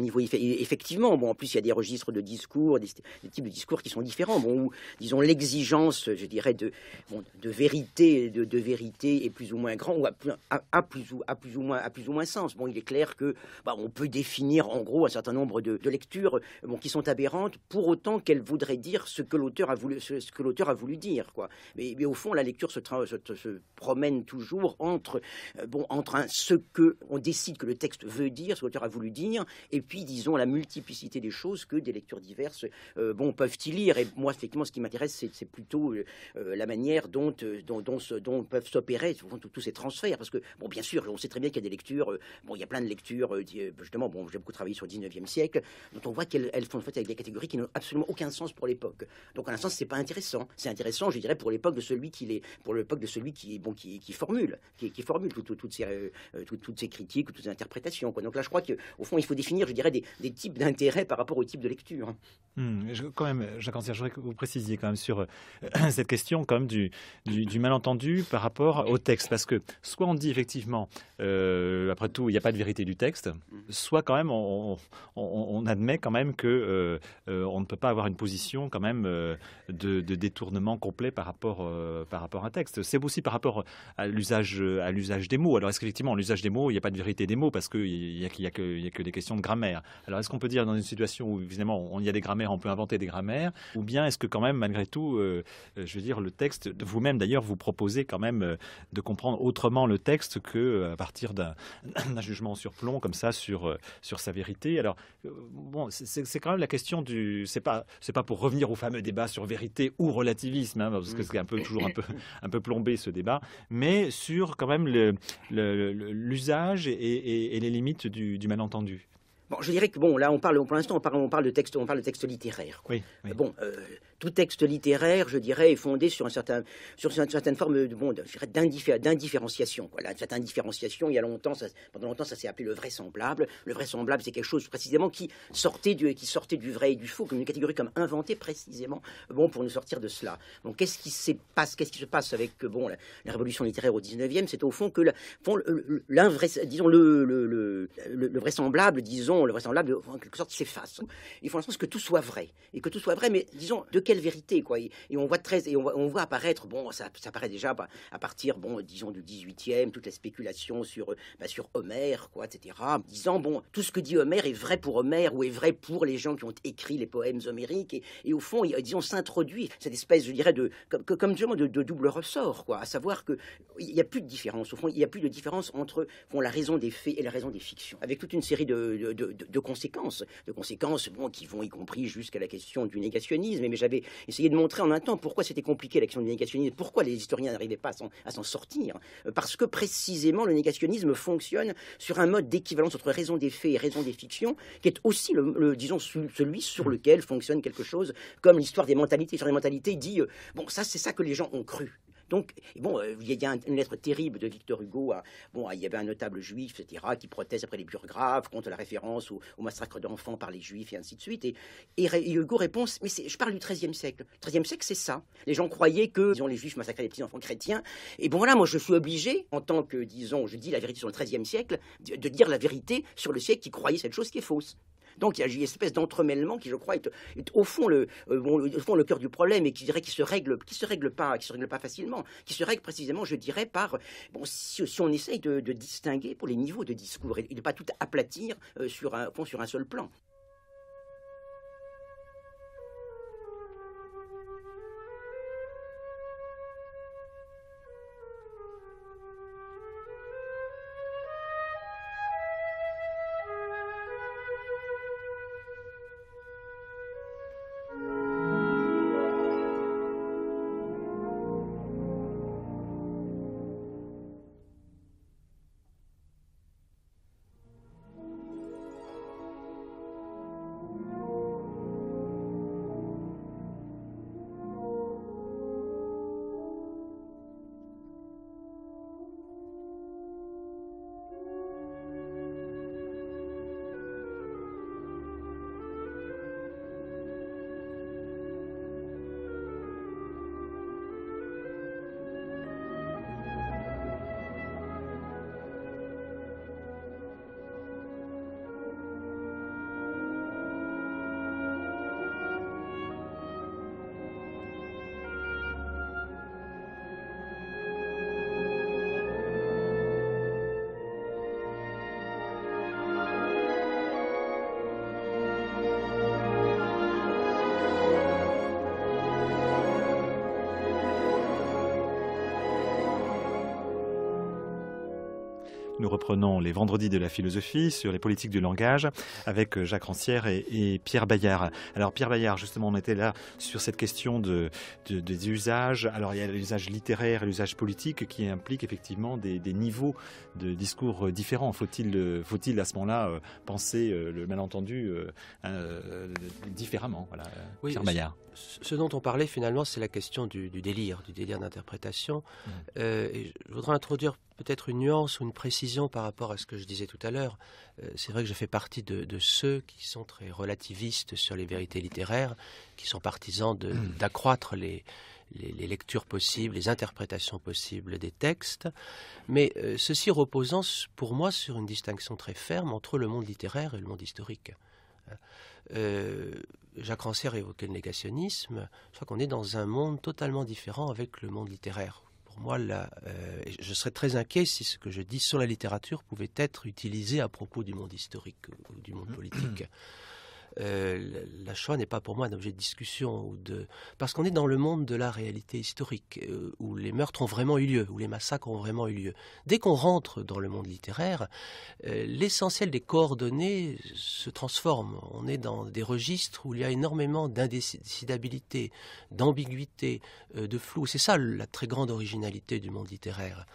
S2: niveaux. Effectivement, en plus, il y a des registres de discours, des, types de discours qui sont différents. Bon, disons, l'exigence, je dirais, de, vérité, de, vérité est plus ou moins grand ou a, plus ou, a plus ou moins, a plus ou moins sens. Bon, il est clair que, bah, on peut définir en gros un certain nombre de, lectures, qui sont aberrantes, pour autant qu'elles voudraient dire ce que l'auteur a voulu, ce, que l'auteur a voulu dire, Mais, au fond, la lecture se, promène toujours entre, euh, entre ce que on décide que le texte veut dire ce que l'auteur a voulu dire, et puis, disons, la multiplicité des choses que des lectures diverses, euh, bon, peuvent-y lire. Et moi, effectivement, ce qui m'intéresse, c'est plutôt euh, euh, la manière dont, dont, dont, dont peuvent s'opérer tous ces transferts. Parce que, bon, bien sûr, on sait très bien qu'il y a des lectures, bon, il y a plein de lectures, justement, bon, j'ai beaucoup travaillé sur le 19e siècle, dont on voit qu'elles font en fait avec des catégories qui n'ont absolument aucun sens pour l'époque. Donc, en un sens, n'est pas intéressant. C'est intéressant, je dirais, pour l'époque de celui qui est, pour l'époque de celui qui, bon, qui, formule, qui, qui formule toutes ces, toutes, ces critiques critiques ou toutes les interprétations. Donc là, je crois qu'au fond, il faut définir, je dirais, des, types d'intérêts par rapport au type de lecture. Hein.
S1: Hmm, quand même, Jacques Ancien, je voudrais que vous précisiez quand même sur euh, [clears throat] cette question quand du, du, malentendu par rapport au texte. Parce que soit on dit effectivement, euh, après tout, il n'y a pas de vérité du texte, soit quand même on, admet quand même que euh, on ne peut pas avoir une position quand même de, détournement complet par rapport, par rapport à un texte. C'est aussi par rapport à l'usage des mots. Alors est-ce qu'effectivement, l'usage des mots, il n'y a pas vérité des mots parce qu'il n'y a, que, des questions de grammaire. Alors est-ce qu'on peut dire dans une situation où évidemment, on y a des grammaires, on peut inventer des grammaires, ou bien est-ce que quand même malgré tout, euh, euh, je veux dire, le texte, vous-même d'ailleurs, vous proposez quand même euh, de comprendre autrement le texte que à partir d'un [coughs] jugement sur surplomb comme ça sur, sur sa vérité. Alors bon, c'est quand même la question du, c'est pas c'est pas pour revenir au fameux débat sur vérité ou relativisme, hein, parce que c'est un peu toujours un peu [coughs] un peu plombé ce débat, mais sur quand même l'usage et, les limites du, malentendu
S2: Bon, je dirais que bon, là, on parle, pour l'instant, on parle, on parle de texte, on parle de texte littéraire. Oui, oui. Bon, euh, tout texte littéraire, je dirais, est fondé sur, un certain, sur une certaine forme de bon, d'indifférenciation. Voilà, cette indifférenciation, il y a longtemps, ça, pendant longtemps, ça s'est appelé le vraisemblable. Le vraisemblable, c'est quelque chose précisément qui sortait, du, qui sortait du vrai et du faux, comme une catégorie comme inventée précisément bon, pour nous sortir de cela. Donc, qu'est-ce qui, qu'est-ce qui se passe avec euh, bon, la, révolution littéraire au 19e C'est au fond que la, fond, disons, le, le, le, le, vraisemblable, disons, le vraisemblable, en quelque sorte, s'efface. Il faut en sens que tout soit vrai. Et que tout soit vrai, mais disons, de vérité, quoi. Et, on voit très, et on, voit apparaître, bon, ça, ça apparaît déjà bah, à partir, bon, disons du 18e, toute la spéculation sur, bah, sur Homère, quoi, etc. Disant, bon, tout ce que dit Homère est vrai pour Homère ou est vrai pour les gens qui ont écrit les poèmes homériques. Et, et au fond, il, disons, s'introduit cette espèce, je dirais, de, comme, comme disons, de, double ressort, quoi. À savoir que il n'y a plus de différence. Au fond, il n'y a plus de différence entre font la raison des faits et la raison des fictions, avec toute une série de, de, de, de conséquences, de conséquences bon, qui vont y compris jusqu'à la question du négationnisme. Mais j'avais essayer de montrer en un temps pourquoi c'était compliqué l'action du négationnisme, pourquoi les historiens n'arrivaient pas à s'en sortir. Euh, parce que précisément, le négationnisme fonctionne sur un mode d'équivalence entre raison des faits et raison des fictions, qui est aussi, le, disons, celui sur lequel fonctionne quelque chose comme l'histoire des mentalités. sur les mentalités dit, euh, bon, ça, c'est ça que les gens ont cru. Donc, bon, euh, il y a une lettre terrible de Victor Hugo. bon, il y avait un notable juif, etc., qui proteste après les burgraves contre la référence au, massacre d'enfants par les juifs et ainsi de suite. Et, Hugo répond Mais je parle du XIIIe siècle. XIIIe siècle, c'est ça. Les gens croyaient que, disons, les juifs massacraient les petits-enfants chrétiens. Et bon, voilà, moi, je suis obligé, en tant que, disons, je dis la vérité sur le XIIIe siècle, de dire la vérité sur le siècle qui croyait cette chose qui est fausse. Donc il y a une espèce d'entremêlement qui, je crois, est, au, fond le, euh, le cœur du problème et qui, dirait qui se règle, qui se règle pas, qui se règle pas facilement, qui se règle précisément, je dirais, par bon, si, on essaye de, distinguer pour les niveaux de discours et de ne pas tout aplatir euh, sur un seul plan.
S1: Nous reprenons les vendredis de la philosophie sur les politiques du langage avec euh, Jacques Rancière et, Pierre Bayard. Alors Pierre Bayard, justement, on était là sur cette question de, des usages. Alors il y a l'usage littéraire et l'usage politique qui implique effectivement des, niveaux de discours euh, différents. Euh, faut-il à ce moment-là penser le malentendu différemment Pierre Bayard
S3: ce dont on parlait finalement, c'est la question du, délire, du délire d'interprétation. Mm. Euh, je voudrais introduire peut-être une nuance ou une précision par rapport à ce que je disais tout à l'heure. Euh, c'est vrai que je fais partie de, ceux qui sont très relativistes sur les vérités littéraires, qui sont partisans mm. d'accroître les, lectures possibles, les interprétations possibles des textes, mais euh, ceci reposant pour moi sur une distinction très ferme entre le monde littéraire et le monde historique. Euh, euh, Jacques Rancière évoquait le négationnisme. Je crois qu'on est dans un monde totalement différent avec le monde littéraire. Pour moi, euh, je serais très inquiet si ce que je dis sur la littérature pouvait être utilisé à propos du monde historique ou du monde [clears throat] politique. Euh, la choix n'est pas pour moi un objet de discussion parce qu'on est dans le monde de la réalité historique euh, où les meurtres ont vraiment eu lieu, où les massacres ont vraiment eu lieu. Dès qu'on rentre dans le monde littéraire, euh, l'essentiel des coordonnées se transforme. On est dans des registres où il y a énormément d'indécidabilité, d'ambiguïté, de flou. C'est ça la très grande originalité du monde littéraire.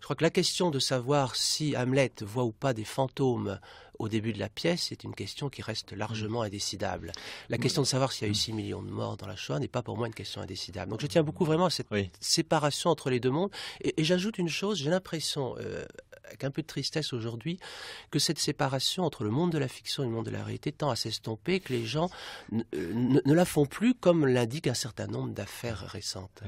S3: Je crois que la question de savoir si Hamlet voit ou pas des fantômes au début de la pièce, c'est une question qui reste largement mm. indécidable. La mm. question de savoir s'il y a eu 6 mm. millions de morts dans la Shoah n'est pas pour moi une question indécidable. Donc je tiens beaucoup vraiment à cette séparation entre les deux mondes. Et, j'ajoute une chose, j'ai l'impression, euh, avec un peu de tristesse aujourd'hui, que cette séparation entre le monde de la fiction et le monde de la réalité tend à s'estomper, que les gens ne euh, la font plus comme l'indiquent un certain nombre d'affaires récentes.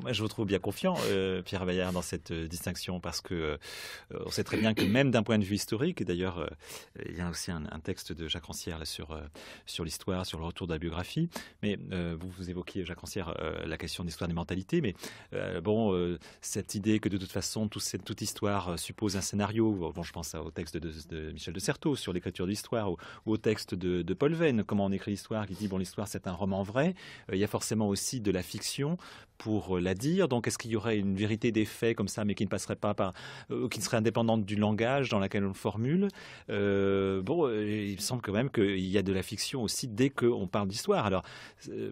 S1: Moi, je vous trouve bien confiant, euh, Pierre Bayard, dans cette euh, distinction, parce que euh, on sait très bien que même d'un point de vue historique, et d'ailleurs, il y a aussi un, texte de Jacques Rancière sur, l'histoire, sur le retour de la biographie, mais vous, vous évoquiez, Jacques Rancière, la question de l'histoire des mentalités, mais cette idée que de toute façon, toute histoire suppose un scénario, je pense au texte de, Michel de Certeau sur l'écriture de l'histoire, ou, au texte de, Paul Venn, comment on écrit l'histoire, qui dit, bon, l'histoire, c'est un roman vrai, il y a forcément aussi de la fiction, pour euh, la dire. Donc, est-ce qu'il y aurait une vérité des faits comme ça, mais qui ne passerait pas par, euh, qui serait indépendante du langage dans laquelle on le formule euh, Bon, il me semble quand même qu'il y a de la fiction aussi dès qu'on parle d'histoire. Alors,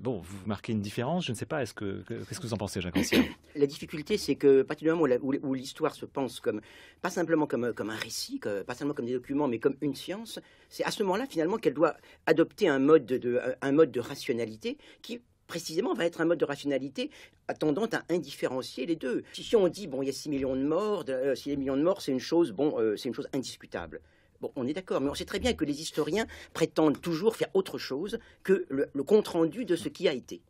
S1: bon, vous marquez une différence. Je ne sais pas. Est-ce que qu'est-ce que vous en pensez, Jacques Ancien
S2: [coughs] La difficulté, c'est que à partir du moment où l'histoire se pense comme pas simplement comme comme un récit, pas simplement comme des documents, mais comme une science, c'est à ce moment-là finalement qu'elle doit adopter un mode de un mode de rationalité qui précisément va être un mode de rationalité tendant à indifférencier les deux. Si on dit, bon, il y a 6 millions de morts, 6 euh, millions de morts, c'est une chose, bon, euh, c'est une chose indiscutable. Bon, on est d'accord, mais on sait très bien que les historiens prétendent toujours faire autre chose que le compte-rendu de ce qui a été.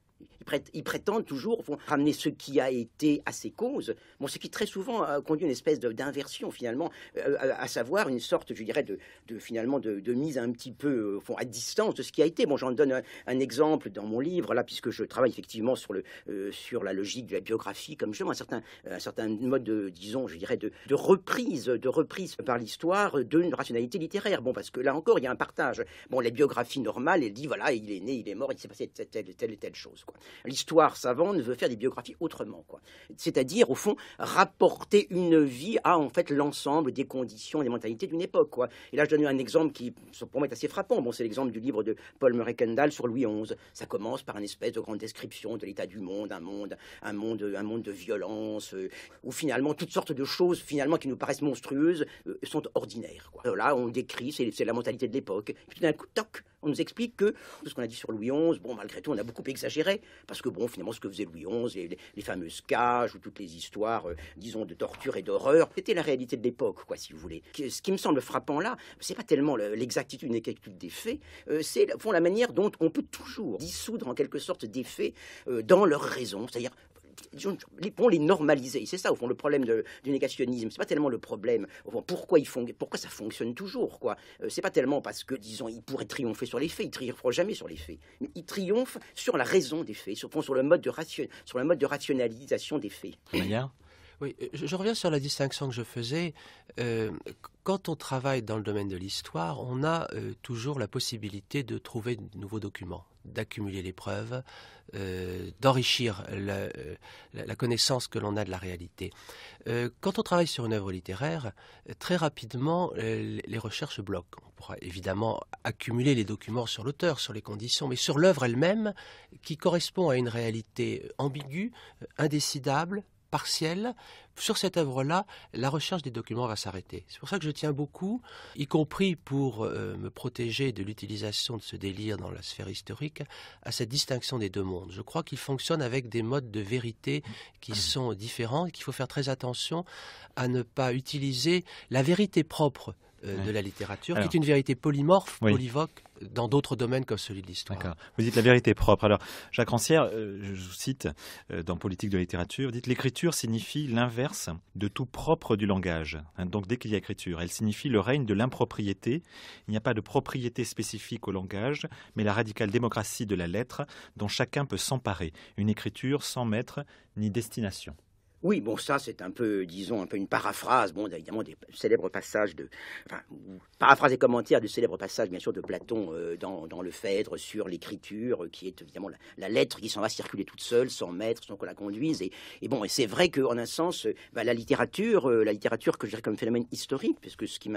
S2: Ils prétendent toujours ramener ce qui a été à ses causes, bon, ce qui très souvent a conduit une espèce d'inversion finalement, euh, à, savoir une sorte, je dirais, de, finalement de, mise un petit peu euh, à distance de ce qui a été. Bon, j'en donne un, exemple dans mon livre là, puisque je travaille effectivement sur le euh, sur la logique de la biographie comme je un certain un certain mode, de, disons, je dirais, de, reprise, de reprise par l'histoire d'une rationalité littéraire. Bon, parce que là encore, il y a un partage. Bon, la biographie normale, elle dit voilà, il est né, il est mort, il s'est passé telle, et telle chose. L'histoire savante veut faire des biographies autrement, quoi. C'est-à-dire, au fond, rapporter une vie à, en fait, l'ensemble des conditions et des mentalités d'une époque, quoi. Et là, je donne un exemple qui, pour moi, est assez frappant. Bon, c'est l'exemple du livre de Paul Murray sur Louis XI. Ça commence par une espèce de grande description de l'état du monde, un monde, un monde, un monde de violence, euh, où finalement, toutes sortes de choses, finalement, qui nous paraissent monstrueuses, euh, sont ordinaires, euh, Là, on décrit, c'est, la mentalité de l'époque. Et puis d'un coup, toc, on nous explique que tout ce qu'on a dit sur Louis XI, bon, malgré tout, on a beaucoup exagéré, parce que, bon, finalement, ce que faisait Louis XI, les, les fameuses cages ou toutes les histoires, euh, disons, de torture et d'horreur, c'était la réalité de l'époque, quoi, si vous voulez. Ce qui me semble frappant là, c'est pas tellement l'exactitude des faits, euh, c'est, fond, la manière dont on peut toujours dissoudre, en quelque sorte, des faits euh, dans leur raison, c'est-à-dire les vont les normaliser. C'est ça, au fond, le problème du négationnisme. C'est pas tellement le problème. pourquoi, ils pourquoi ça fonctionne toujours, quoi n'est euh, pas tellement parce que, disons, ils pourraient triompher sur les faits. Ils triompheront jamais sur les faits. Ils triomphent sur la raison des faits, sur, sur le mode de sur le mode de rationalisation des faits.
S1: oui,
S3: euh, je, reviens sur la distinction que je faisais. Euh, quand on travaille dans le domaine de l'histoire, on a toujours la possibilité de trouver de nouveaux documents, d'accumuler les preuves, euh, d'enrichir euh, la, connaissance que l'on a de la réalité. Euh, quand on travaille sur une œuvre littéraire, très rapidement, les recherches bloquent. On pourra évidemment accumuler les documents sur l'auteur, sur les conditions, mais sur l'œuvre elle-même, qui correspond à une réalité ambiguë, indécidable, partielle, sur cette œuvre-là, la recherche des documents va s'arrêter. C'est pour ça que je tiens beaucoup, y compris pour euh, me protéger de l'utilisation de ce délire dans la sphère historique, à cette distinction des deux mondes. Je crois qu'il fonctionne avec des modes de vérité qui ah. sont différents et qu'il faut faire très attention à ne pas utiliser la vérité propre euh, de la littérature, qui est une vérité polymorphe, polyvoque
S1: dans d'autres domaines comme celui de l'histoire. Vous dites la vérité propre. Alors, Jacques Rancière, euh, je vous cite euh, dans Politique de la littérature, vous dites l'écriture signifie l'inverse de tout propre du langage. Hein, donc, dès qu'il y a écriture, elle signifie le règne de l'impropriété. Il n'y a pas de propriété spécifique au langage, mais la radicale démocratie de la lettre dont chacun peut s'emparer. Une écriture sans maître ni destination.
S2: Oui, bon, ça, c'est un peu, disons, un peu une paraphrase, bon, évidemment, des célèbres passages de. paraphrase et commentaire du célèbre passage, bien sûr, de Platon euh, dans, le Phèdre sur l'écriture, euh, qui est évidemment la, lettre qui s'en va circuler toute seule, sans maître, sans qu'on la conduise. Et, bon, et c'est vrai qu'en un sens, euh, bah, la littérature, la littérature que je dirais comme phénomène historique, puisque ce qui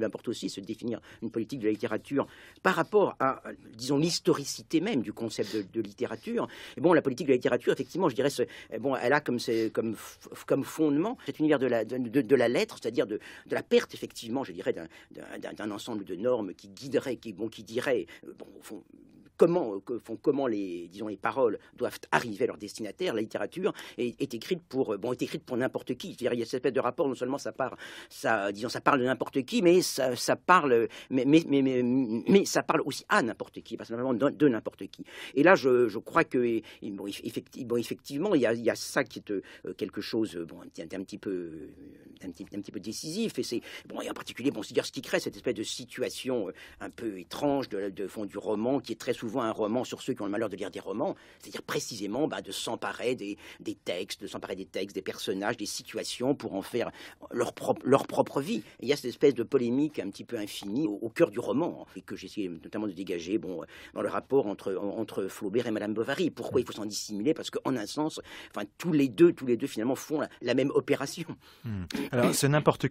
S2: m'importe aussi, c'est de définir une politique de la littérature par rapport à, disons, l'historicité même du concept de, littérature. Et bon, la politique de la littérature, effectivement, je dirais, bon, elle a comme, comme comme fondement cet univers de la, de, la lettre, c'est-à-dire de, la perte, effectivement, je dirais, d'un ensemble de normes qui guiderait, qui, bon, qui dirait, euh, bon, au fond, comment, euh, que font, comment les, disons, les paroles doivent arriver à leur destinataire, la littérature est, écrite pour, euh, bon, est écrite pour n'importe qui. il y a cette espèce de rapport, non seulement ça, parle ça, disons, ça parle de n'importe qui, mais ça, parle, mais, mais, mais, ça parle aussi à n'importe qui, pas simplement de, n'importe qui. Et là, je, crois que, effectivement, il, y a, ça qui est euh, quelque chose, bon, un, un, petit peu, un petit, peu décisif. Et c'est, bon, en particulier, bon, c'est-à-dire ce qui crée cette espèce de situation un peu étrange de, fond du roman qui est très souvent souvent un roman sur ceux qui ont le malheur de lire des romans, c'est-à-dire précisément bah, de s'emparer des, textes, de s'emparer des textes, des personnages, des situations pour en faire leur, propre, leur propre vie. il y a cette espèce de polémique un petit peu infinie au, cœur du roman, et que j'essaie notamment de dégager bon, dans le rapport entre, entre Flaubert et Madame Bovary. Pourquoi il faut s'en dissimuler Parce qu'en un sens, enfin, tous les deux, tous les deux finalement font la, même opération.
S1: Hmm. Alors c'est n'importe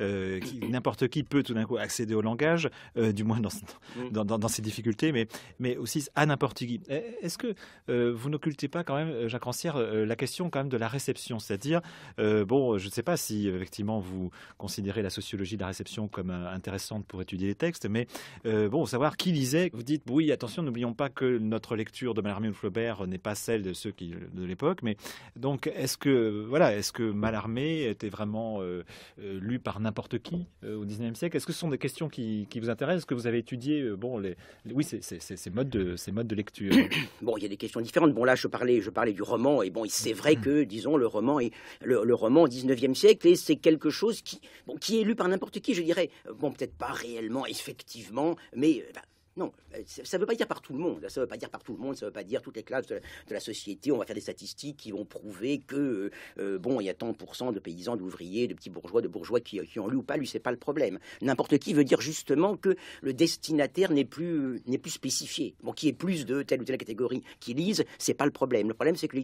S1: euh, qui, n'importe qui peut tout d'un coup accéder au langage, euh, du moins dans, hmm. dans, ces difficultés, mais aussi à n'importe qui. Eh, est-ce que euh, vous n'occultez pas quand même, euh, Jacques Rancière, euh, la question quand même de la réception C'est-à-dire, bon, je ne sais pas si effectivement vous considérez la sociologie de la réception comme intéressante pour étudier les textes, mais bon, savoir qui lisait, vous dites, oui, attention, n'oublions pas que notre lecture de Malarmé ou de Flaubert n'est pas celle de ceux qui, de l'époque, mais donc est-ce que, voilà, est-ce que Mallarmé était vraiment lu par n'importe qui au 19e siècle Est-ce que ce sont des questions qui, vous intéressent, Est-ce que vous avez étudié Bon, oui, c'est,
S2: c'est de, ces modes de lecture [coughs] Bon, il y a des questions différentes. Bon, là, je parlais, je parlais du roman, et bon, c'est vrai que, disons, le roman est le, roman du 19e siècle, et c'est quelque chose qui, qui est lu par n'importe qui, je dirais. Bon, peut-être pas réellement, effectivement, mais euh, bah, non, euh, ça ne hein. veut pas dire par tout le monde. Ça ne veut pas dire par tout le monde. Ça ne veut pas dire toutes les classes de la, société. On va faire des statistiques qui vont prouver que euh, euh, bon, il y a tant de pourcents de paysans, d'ouvriers, de petits bourgeois, de bourgeois qui, en ont lu ou pas lui, c'est pas le problème. N'importe qui veut dire justement que le destinataire n'est plus n'est plus spécifié. Bon, qui est plus de telle ou telle catégorie qui lisent, c'est pas le problème. Le problème, c'est que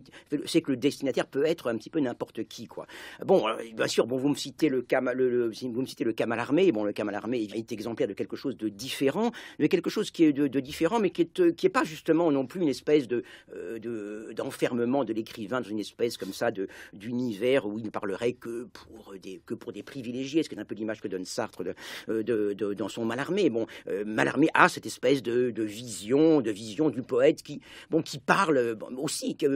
S2: c'est que le destinataire peut être un petit peu n'importe qui, quoi. Bon, bien sûr, bon, vous me citez le cas, le, vous me citez le cas Bon, le cas est exemplaire de quelque chose de différent, mais quelque chose qui est de, différent, mais qui n'est euh, qui est pas justement non plus une espèce de, euh, d'enfermement de, l'écrivain dans une espèce comme ça d'univers où il ne parlerait que pour des, que pour des privilégiés, ce qui est un peu l'image que donne Sartre de, euh, dans son Malarmé. Bon, Malarmé a cette espèce de, vision, de vision du poète qui, bon, qui parle aussi, qui,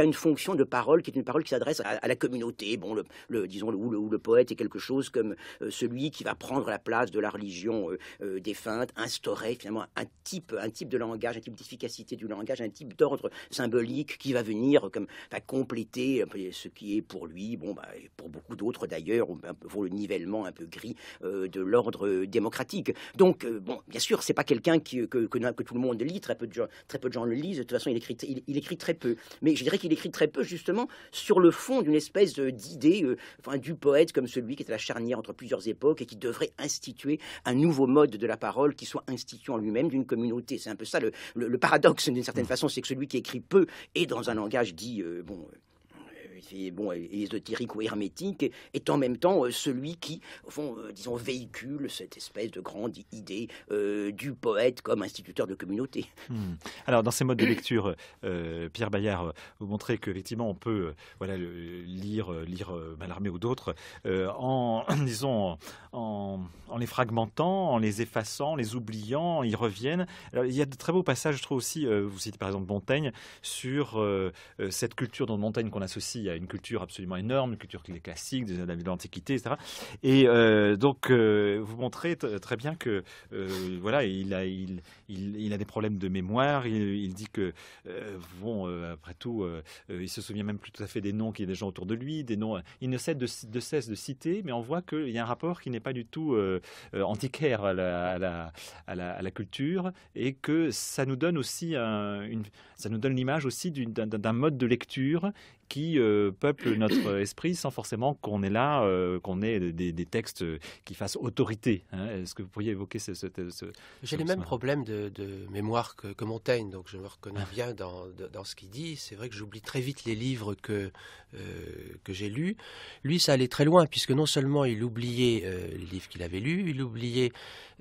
S2: a une fonction de parole, qui est une parole qui s'adresse à, la communauté. Bon, le, disons, où, le, poète est quelque chose comme celui qui va prendre la place de la religion défunte, instaurer finalement un type, un type de langage, un type d'efficacité du langage, un type d'ordre symbolique qui va venir comme va compléter euh, ce qui est pour lui, bon, bah, et pour beaucoup d'autres d'ailleurs, pour le nivellement un peu gris euh, de l'ordre démocratique. Donc, euh, bon, bien sûr, c'est pas quelqu'un que, que, que, tout le monde lit, très peu de gens, très peu de gens le lisent. De toute façon, il écrit, il, écrit très peu. Mais je dirais qu'il écrit très peu justement sur le fond d'une espèce d'idée, enfin, du poète comme celui qui est à la charnière entre plusieurs époques et qui devrait instituer un nouveau mode de la parole qui soit institué en lui-même d'une communauté. C'est un peu ça le, paradoxe d'une certaine mm. façon, c'est que celui qui écrit peu est dans un langage dit, euh, bon, euh, et, bon, ésotérique ou hermétique, est en même temps euh, celui qui, euh, disons, véhicule cette espèce de grande idée euh, du poète comme instituteur de communauté.
S1: Hmm. Alors, dans ces modes de lecture, Pierre Bayard, vous montrez qu'effectivement, on peut voilà, lire, lire Mallarmé ou d'autres en, [coughs] disons, en, les fragmentant, en les effaçant, les oubliant, ils reviennent. il y a de très beaux passages, je trouve aussi, vous citez par exemple Montaigne, sur cette culture dans Montaigne qu'on associe à une culture absolument énorme, une culture qui est classique, des années de l'Antiquité, etc. Et euh, donc, euh, vous montrez très bien que euh, voilà, il a, il, a des problèmes de mémoire. Il, dit que, bon, après tout, il se souvient même plus tout à fait des noms qu'il y a des gens autour de lui, des noms. il ne cesse de, cesse de citer, mais on voit qu'il y a un rapport qui n'est pas du tout antiquaire à la, culture et que ça nous donne aussi une, ça nous donne l'image aussi d'un mode de lecture qui euh, peuple peuplent notre [coughs] esprit sans forcément qu'on ait là, euh, qu'on ait des, textes qui fassent autorité. Hein. Est-ce que vous pourriez évoquer ce...
S3: J'ai les mêmes problèmes de, mémoire que, que, Montaigne, donc je me reconnais ah. bien dans, dans ce qu'il dit. C'est vrai que j'oublie très vite les livres que, euh, que j'ai lus. Lui, ça allait très loin, puisque non seulement il oubliait les livres qu'il avait lus, il oubliait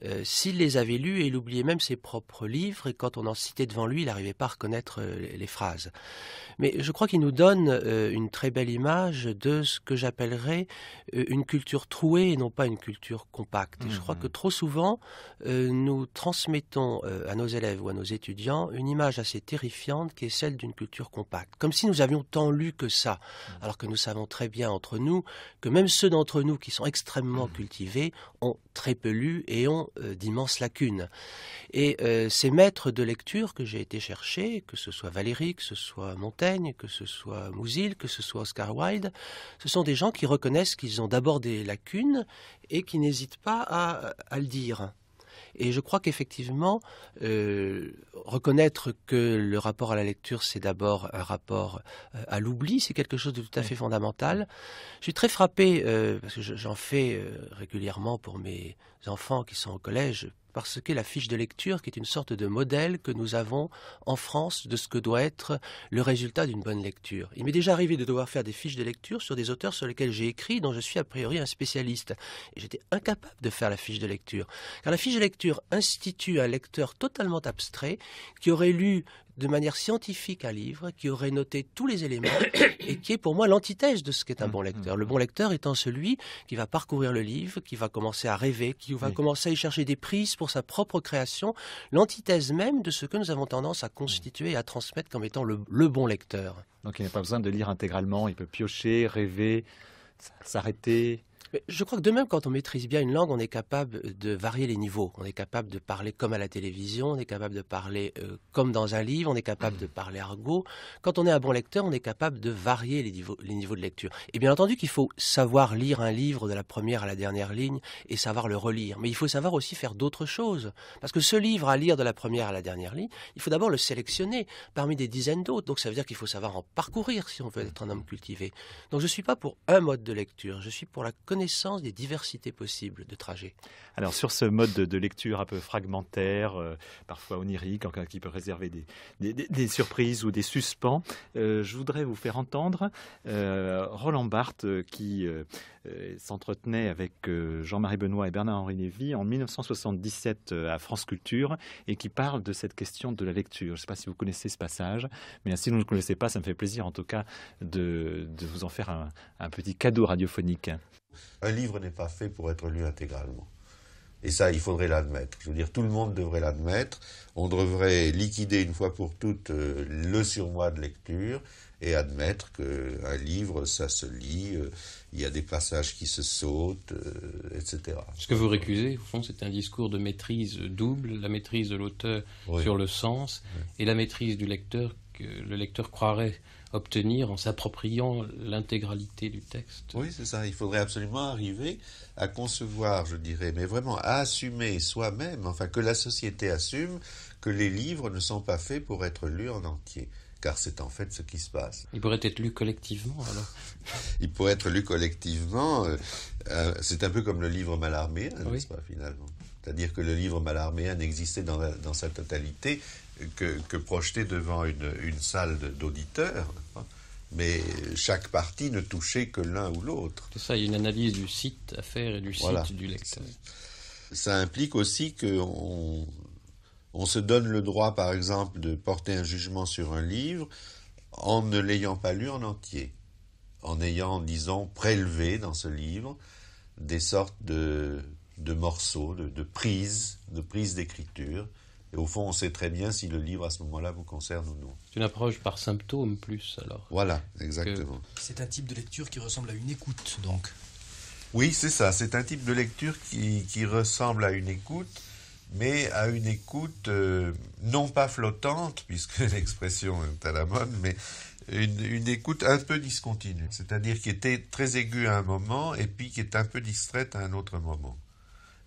S3: euh, s'il les avait lus et il oubliait même ses propres livres, et quand on en citait devant lui, il n'arrivait pas à reconnaître euh, les phrases. Mais je crois qu'il nous donne euh, une très belle image de ce que j'appellerais une culture trouée et non pas une culture compacte. Je crois mmh. que trop souvent, nous transmettons à nos élèves ou à nos étudiants une image assez terrifiante qui est celle d'une culture compacte, comme si nous avions tant lu que ça, mmh. alors que nous savons très bien entre nous que même ceux d'entre nous qui sont extrêmement mmh. cultivés ont très peu lu et ont euh, d'immenses lacunes. Et euh, ces maîtres de lecture que j'ai été chercher, que ce soit Valéry, que ce soit Montaigne, que ce soit Mouzil, que ce soit Oscar Wilde, ce sont des gens qui reconnaissent qu'ils ont d'abord des lacunes et qui n'hésitent pas à le dire. Et je crois qu'effectivement, euh, reconnaître que le rapport à la lecture, c'est d'abord un rapport euh, à l'oubli, c'est quelque chose de tout à fait fondamental. Je suis très frappé, euh, parce que j'en fais régulièrement pour mes enfants qui sont au collège, par ce qu'est la fiche de lecture, qui est une sorte de modèle que nous avons en France de ce que doit être le résultat d'une bonne lecture. Il m'est déjà arrivé de devoir faire des fiches de lecture sur des auteurs sur lesquels j'ai écrit, dont je suis a priori un spécialiste. Et j'étais incapable de faire la fiche de lecture. Car la fiche de lecture institue un lecteur totalement abstrait qui aurait lu de manière scientifique un livre qui aurait noté tous les éléments et qui est pour moi l'antithèse de ce qu'est un mm, bon mm. lecteur. Le bon lecteur étant celui qui va parcourir le livre, qui va commencer à rêver, qui va commencer à y chercher des prises pour sa propre création, l'antithèse même de ce que nous avons tendance à constituer et à transmettre comme étant le, le bon lecteur. Donc il n'a pas besoin de lire intégralement, il peut piocher, rêver, s'arrêter je crois que de même, quand on maîtrise bien une langue, on est capable euh, de varier les niveaux. On est capable de parler comme à la télévision, on est capable de parler euh, comme dans un livre, on est capable mmh. de parler argot. Quand on est un bon lecteur, on est capable de varier les niveaux, les niveaux de lecture. Et bien entendu qu'il faut savoir lire un livre de la première à la dernière ligne et savoir le relire. Mais il faut savoir aussi faire d'autres choses. Parce que ce livre à lire de la première à la dernière ligne, il faut d'abord le sélectionner parmi des dizaines d'autres. Donc ça veut dire qu'il faut savoir en parcourir si on veut mmh. être un homme cultivé. Donc je ne suis pas pour un mode de lecture, je
S1: suis pour la connaissance des diversités possibles de trajets. Alors sur ce mode de, lecture un peu fragmentaire, euh, parfois onirique, qui peut réserver des, surprises ou des suspens, euh, je voudrais vous faire entendre euh, Roland Barthes qui s'entretenait avec Jean-Marie Benoît et Bernard-Henri Lévy en 1977 à France Culture et qui parle de cette question de la lecture. Je ne sais pas si vous connaissez ce passage, mais si vous ne le connaissez pas, ça me fait plaisir en tout cas de, vous en faire un, un petit cadeau radiophonique.
S4: Un livre n'est pas fait pour être lu intégralement. Et ça, il faudrait l'admettre. Je veux dire, tout le monde devrait l'admettre. On devrait liquider une fois pour toutes euh, le surmoi de lecture et admettre qu'un livre, ça se lit, euh, il y a des passages qui se sautent, euh, etc. Ce
S3: que vous récusez, au fond, c'est un discours de maîtrise double, la maîtrise de l'auteur sur le sens et la maîtrise du lecteur que le lecteur croirait obtenir en s'appropriant l'intégralité du texte. Oui, c'est ça. Il
S4: faudrait absolument arriver à concevoir, je dirais, mais vraiment à assumer soi-même, enfin que la société assume que les livres ne sont pas faits pour être lus en entier car c'est en fait ce qui se passe. Il pourrait être lu collectivement alors [laughs] Il pourrait être lu collectivement. Euh, euh, c'est un peu comme le livre malarméen, n'est-ce pas, finalement C'est-à-dire que le livre malarméen n'existait dans sa totalité que, projeter devant une, salle d'auditeurs. Hein, mais chaque partie ne touchait que l'un ou l'autre. Tout ça, il y a
S3: une analyse du site à faire et du site
S4: du lecteur. Ça implique aussi qu'on on se donne le droit, par exemple, de porter un jugement sur un livre en ne l'ayant pas lu en entier, en ayant, disons, prélevé dans ce livre des sortes de, morceaux, de prises, de prises d'écriture, et au fond, on sait très bien si le livre à ce moment-là vous concerne ou non.
S3: C'est une approche par symptômes plus alors. Voilà, exactement. C'est un type de lecture qui ressemble à une écoute donc.
S4: Oui, c'est ça. C'est un type de lecture qui, ressemble à une écoute, mais à une écoute euh, non pas flottante, puisque [laughs] l'expression est à la mode, mais une, une, écoute un peu discontinue. C'est-à-dire qui était très aiguë à un moment et puis qui est un peu distraite à un autre moment.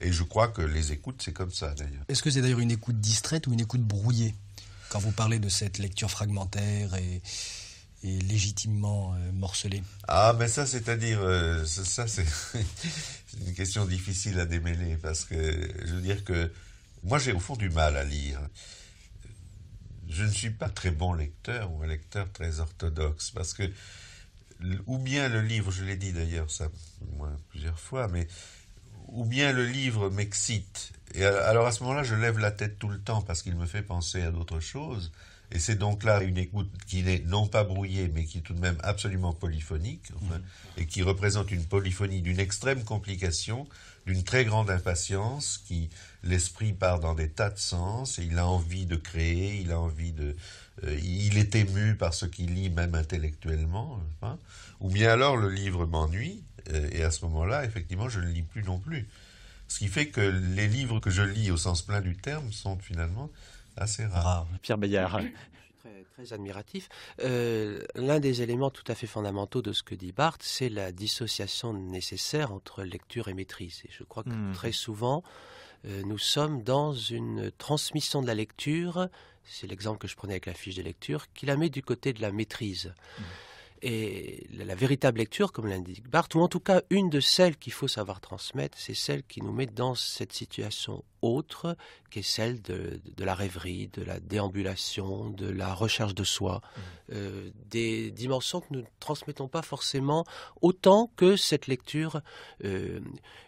S4: Et je crois que les écoutes, c'est comme ça d'ailleurs.
S3: Est-ce que c'est d'ailleurs une écoute distraite ou une écoute brouillée quand vous parlez de cette lecture fragmentaire
S2: et, légitimement euh, morcelée
S4: Ah, mais ça, c'est-à-dire, euh, ça, [laughs] c'est une question difficile à démêler parce que je veux dire que moi, j'ai au fond du mal à lire. Je ne suis pas très bon lecteur ou un lecteur très orthodoxe parce que, ou bien le livre, je l'ai dit d'ailleurs ça moi, plusieurs fois, mais ou bien le livre m'excite. Et alors à ce moment-là, je lève la tête tout le temps parce qu'il me fait penser à d'autres choses. Et c'est donc là une écoute qui n'est non pas brouillée, mais qui est tout de même absolument polyphonique, mmh. et qui représente une polyphonie d'une extrême complication, d'une très grande impatience, qui l'esprit part dans des tas de sens, et il a envie de créer, il a envie de, euh, il est ému par ce qu'il lit, même intellectuellement, hein. ou bien alors le livre m'ennuie, euh, et à ce moment-là, effectivement, je ne lis plus non plus. Ce qui fait que les livres que je lis au sens plein du terme sont finalement assez rares.
S3: Pierre Bayard. Je suis très, admiratif. Euh, l'un des éléments tout à fait fondamentaux de ce que dit Barthes, c'est la dissociation nécessaire entre lecture et maîtrise. Et je crois que hmm. très souvent, euh, nous sommes dans une transmission de la lecture, c'est l'exemple que je prenais avec la fiche de lecture, qui la met du côté de la maîtrise. Hmm. Et la, véritable lecture, comme l'indique Barthes, ou en tout cas une de celles qu'il faut savoir transmettre, c'est celle qui nous met dans cette situation autre qu'est celle de, la rêverie, de la déambulation, de la recherche de soi, mmh. euh, des dimensions que nous ne transmettons pas forcément autant que cette lecture
S1: euh,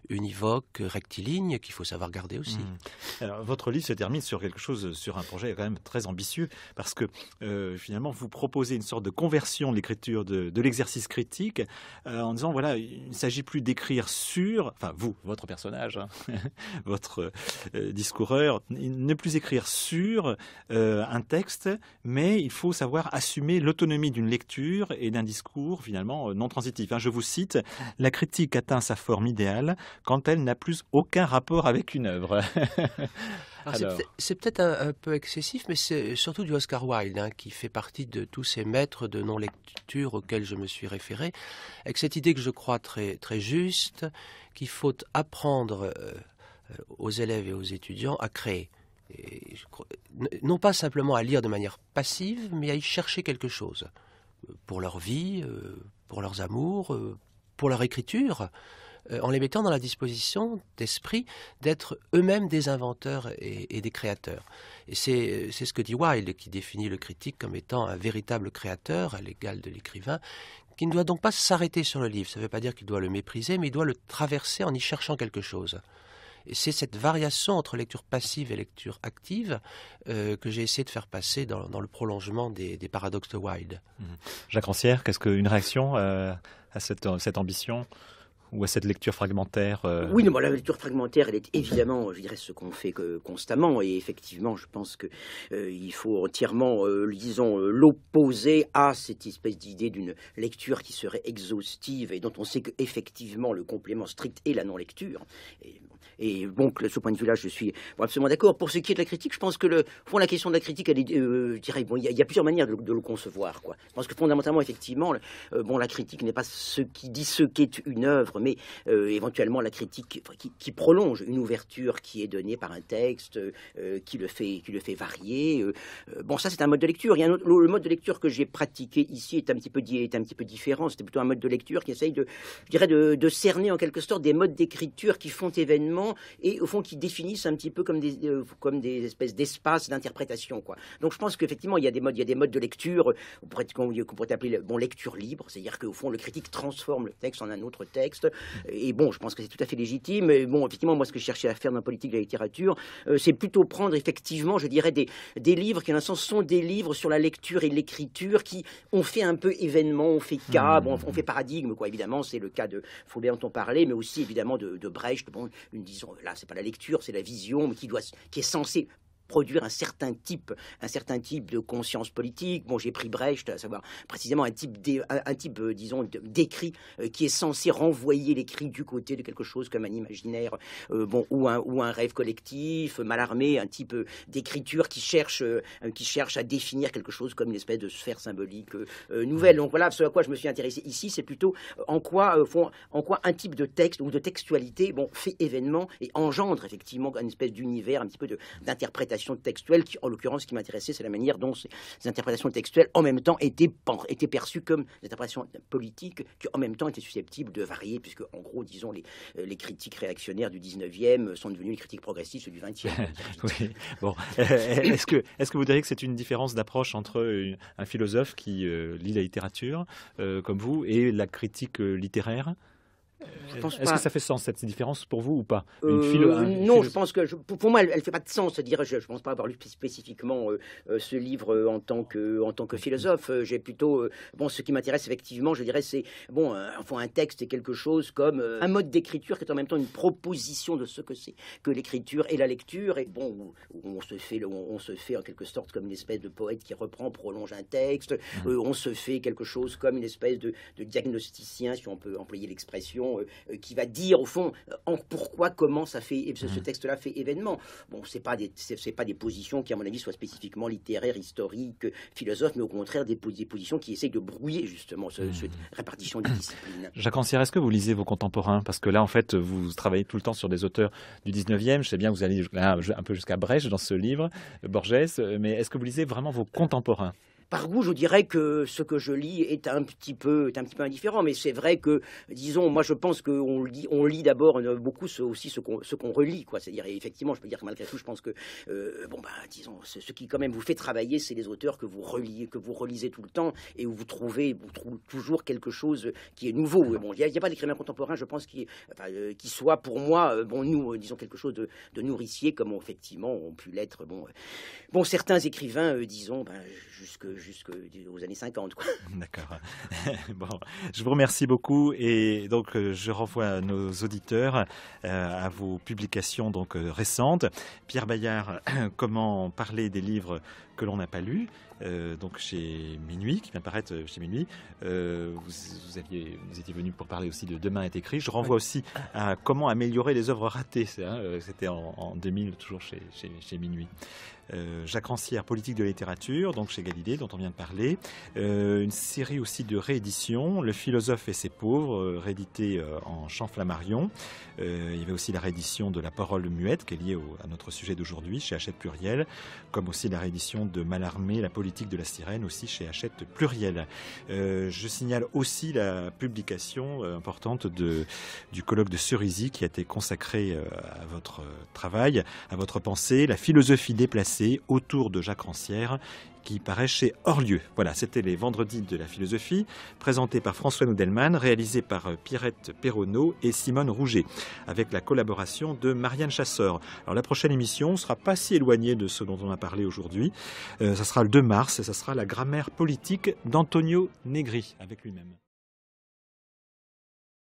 S1: univoque, rectiligne, qu'il faut savoir garder aussi. Mmh. Alors, votre livre se termine sur quelque chose, sur un projet quand même très ambitieux, parce que euh, finalement, vous proposez une sorte de conversion de l'écriture, de, de l'exercice critique, en disant, voilà, il ne s'agit plus d'écrire sur, enfin vous, votre personnage, hein, [laughs] votre euh, discoureur, ne plus écrire sur euh, un texte, mais il faut savoir assumer l'autonomie d'une lecture et d'un discours finalement euh, non transitif. Hein, je vous cite, la critique atteint sa forme idéale quand elle n'a plus aucun rapport avec une œuvre. [laughs]
S3: C'est peut-être un, peu excessif, mais c'est surtout du Oscar Wilde hein, qui fait partie de tous ces maîtres de non-lecture auxquels je me suis référé, avec cette idée que je crois très, très juste, qu'il faut apprendre euh, aux élèves et aux étudiants à créer. non pas simplement à lire de manière passive, mais à y chercher quelque chose euh, pour leur vie, euh, pour leurs amours, pour leur écriture, en les mettant dans la disposition d'esprit d'être eux-mêmes des inventeurs et, des créateurs. Et c'est ce que dit Wilde, qui définit le critique comme étant un véritable créateur, à l'égal de l'écrivain, qui ne doit donc pas s'arrêter sur le livre. Ça ne veut pas dire qu'il doit le mépriser, mais il doit le traverser en y cherchant quelque chose c'est cette variation entre lecture passive et lecture active euh, que j'ai essayé de faire passer dans, le prolongement des, paradoxes de
S1: Wilde. Mhm. Jacques Rancière, qu'est-ce qu'une réaction euh, à euh, cette, ambition ou à cette lecture fragmentaire Oui,
S2: la lecture fragmentaire, elle est évidemment, je dirais, ce qu'on fait constamment. Et effectivement, je pense qu'il faut entièrement, disons, l'opposer à cette espèce d'idée d'une lecture qui serait exhaustive et dont on sait qu'effectivement, le complément strict est la non-lecture. Et donc, de ce point de vue-là, je suis absolument d'accord. Pour ce qui est de la critique, je pense que, le la question de la critique, elle euh, dirais, bon, il y, a plusieurs manières de, le concevoir, quoi. Je pense que fondamentalement, effectivement, euh, bon, la critique n'est pas ce qui dit ce qu'est une œuvre, mais euh, éventuellement la critique qui, prolonge une ouverture qui est donnée par un texte, qui le fait, qui le fait varier. bon, ça, c'est un mode de lecture. un autre, le mode de lecture que j'ai pratiqué ici est un petit peu, différent. C'était plutôt un mode de lecture qui essaye de, je dirais, de cerner en quelque sorte des modes d'écriture qui font événement et au fond qui définissent un petit peu comme des, euh, espèces d'espaces d'interprétation. Donc je pense qu'effectivement, il y a des modes, il y a des modes de lecture euh, qu'on pourrait, pourrait, appeler bon, lecture libre, c'est-à-dire qu'au fond, le critique transforme le texte en un autre texte. Et bon, je pense que c'est tout à fait légitime. Et bon, effectivement, moi, ce que je cherchais à faire dans la politique de la littérature, euh, c'est plutôt prendre effectivement, je dirais, des, livres qui, dans un sens, sont des livres sur la lecture et l'écriture qui ont fait un peu événement, ont fait cas, mmh. ont on fait paradigme, Évidemment, c'est le cas de Foubé dont on parlait, mais aussi évidemment de, Brecht, bon, Là, Là, c'est pas la lecture, c'est la vision, mais qui, doit, qui est censée produire un certain type, un certain type de conscience politique. Bon, j'ai pris Brecht, à savoir précisément un type, type euh, disons, d'écrit euh, qui est censé renvoyer l'écrit du côté de quelque chose comme un imaginaire, euh, bon, ou un, ou un rêve collectif, mal armé, un type d'écriture qui cherche, qui cherche à définir quelque chose comme une espèce de sphère symbolique nouvelle. Donc voilà, ce à quoi je me suis intéressé ici, c'est plutôt en quoi, font, en quoi un type de texte ou de textualité, bon, fait événement et engendre effectivement une espèce d'univers, un petit peu d'interprétation textuelle qui, en l'occurrence, qui m'intéressait, c'est la manière dont ces, interprétations textuelles, en même temps, étaient, perçues comme des interprétations politiques, qui, en même temps, étaient susceptibles de varier, puisque, en gros, disons, les, euh, critiques réactionnaires du 19e sont devenues les critiques progressistes du 20e. [laughs] Bon. Euh, est-ce
S1: que, vous diriez que c'est une différence d'approche entre un philosophe qui euh, lit la littérature, comme vous, et la critique littéraire est-ce que ça fait sens cette différence pour vous ou pas euh, Non, je
S2: pense que pour moi, elle ne fait pas de sens. Dire, je ne pense pas avoir lu spécifiquement euh, euh, ce livre en tant que, en tant que philosophe. J'ai plutôt, bon, ce qui m'intéresse effectivement, je dirais, c'est bon, un, enfin un texte Et quelque chose comme un mode d'écriture qui est en même temps une proposition de ce que c'est que l'écriture et la lecture. Et bon, on, se fait, on, se fait en quelque sorte comme une espèce de poète qui reprend, prolonge un texte. Mmh. on se fait quelque chose comme une espèce de diagnosticien, si on peut employer l'expression euh, euh, qui va dire au fond euh, en pourquoi, comment ça fait ce, mmh. texte-là fait événement. Bon, c'est pas des c'est pas des positions qui à mon avis soient spécifiquement littéraires, historiques, philosophes, mais au contraire des, positions qui essayent de brouiller justement cette mmh. répartition des disciplines. [clears throat]
S1: Jacques Ancière, est-ce que vous lisez vos contemporains Parce que là, en fait, vous travaillez tout le temps sur des auteurs du 19e. Je sais bien, que vous allez un peu jusqu'à Brèche dans ce livre, Borges, mais est-ce que vous lisez vraiment vos contemporains
S2: par goût, je dirais que ce que je lis est un petit peu, un petit peu indifférent, mais c'est vrai que, disons, moi je pense qu'on lit, on lit d'abord euh, beaucoup aussi ce qu'on, relit, quoi. C'est-à-dire, effectivement, je peux dire que malgré tout, je pense que, euh, bon, bah, disons, ce, qui quand même vous fait travailler, c'est les auteurs que vous reliez, que vous relisez tout le temps et où vous trouvez, toujours quelque chose qui est nouveau. il n'y a, a, pas d'écrivain contemporain, je pense, qui, enfin, euh, soit pour moi, bon, nous, disons quelque chose de, de nourricier, comme effectivement ont pu l'être, bon, bon, certains écrivains, disons, ben, jusque jusqu'aux années 50. Quoi. [laughs]
S1: D'accord. [laughs] bon, je vous remercie beaucoup et donc euh, je renvoie nos auditeurs euh, à vos publications donc euh, récentes. Pierre Bayard, [clears throat] comment parler des livres que l'on n'a pas lus donc chez Minuit, qui vient paraître chez Minuit. vous, étiez venu pour parler aussi de Demain est écrit. Je renvoie aussi à comment améliorer les œuvres ratées. Hein, c'était en, 2000, toujours chez, chez Minuit. Euh, Jacques Rancière, politique de littérature, donc chez Galilée, dont on vient de parler. Euh, une série aussi de rééditions, Le philosophe et ses pauvres, euh, réédité en Flammarion il y avait aussi la réédition de La parole muette, qui est liée à notre sujet d'aujourd'hui, chez Hachette Pluriel, comme aussi la réédition de Malarmé, La politique de la sirène, aussi chez Hachette Pluriel. je signale aussi la publication importante du colloque de Cerisy, qui a été consacré à votre travail, à votre pensée, la philosophie déplacée autour de Jacques Rancière qui paraît chez Orlieu. Voilà, c'était les Vendredis de la philosophie, présentés par François Noudelman, réalisés par euh, Pierrette Perronneau et Simone Rouget, avec la collaboration de Marianne Chasseur. Alors la prochaine émission ne sera pas si éloignée de ce dont on a parlé aujourd'hui. Ce euh, sera le 2 mars et ce sera la grammaire politique d'Antonio Negri avec lui-même.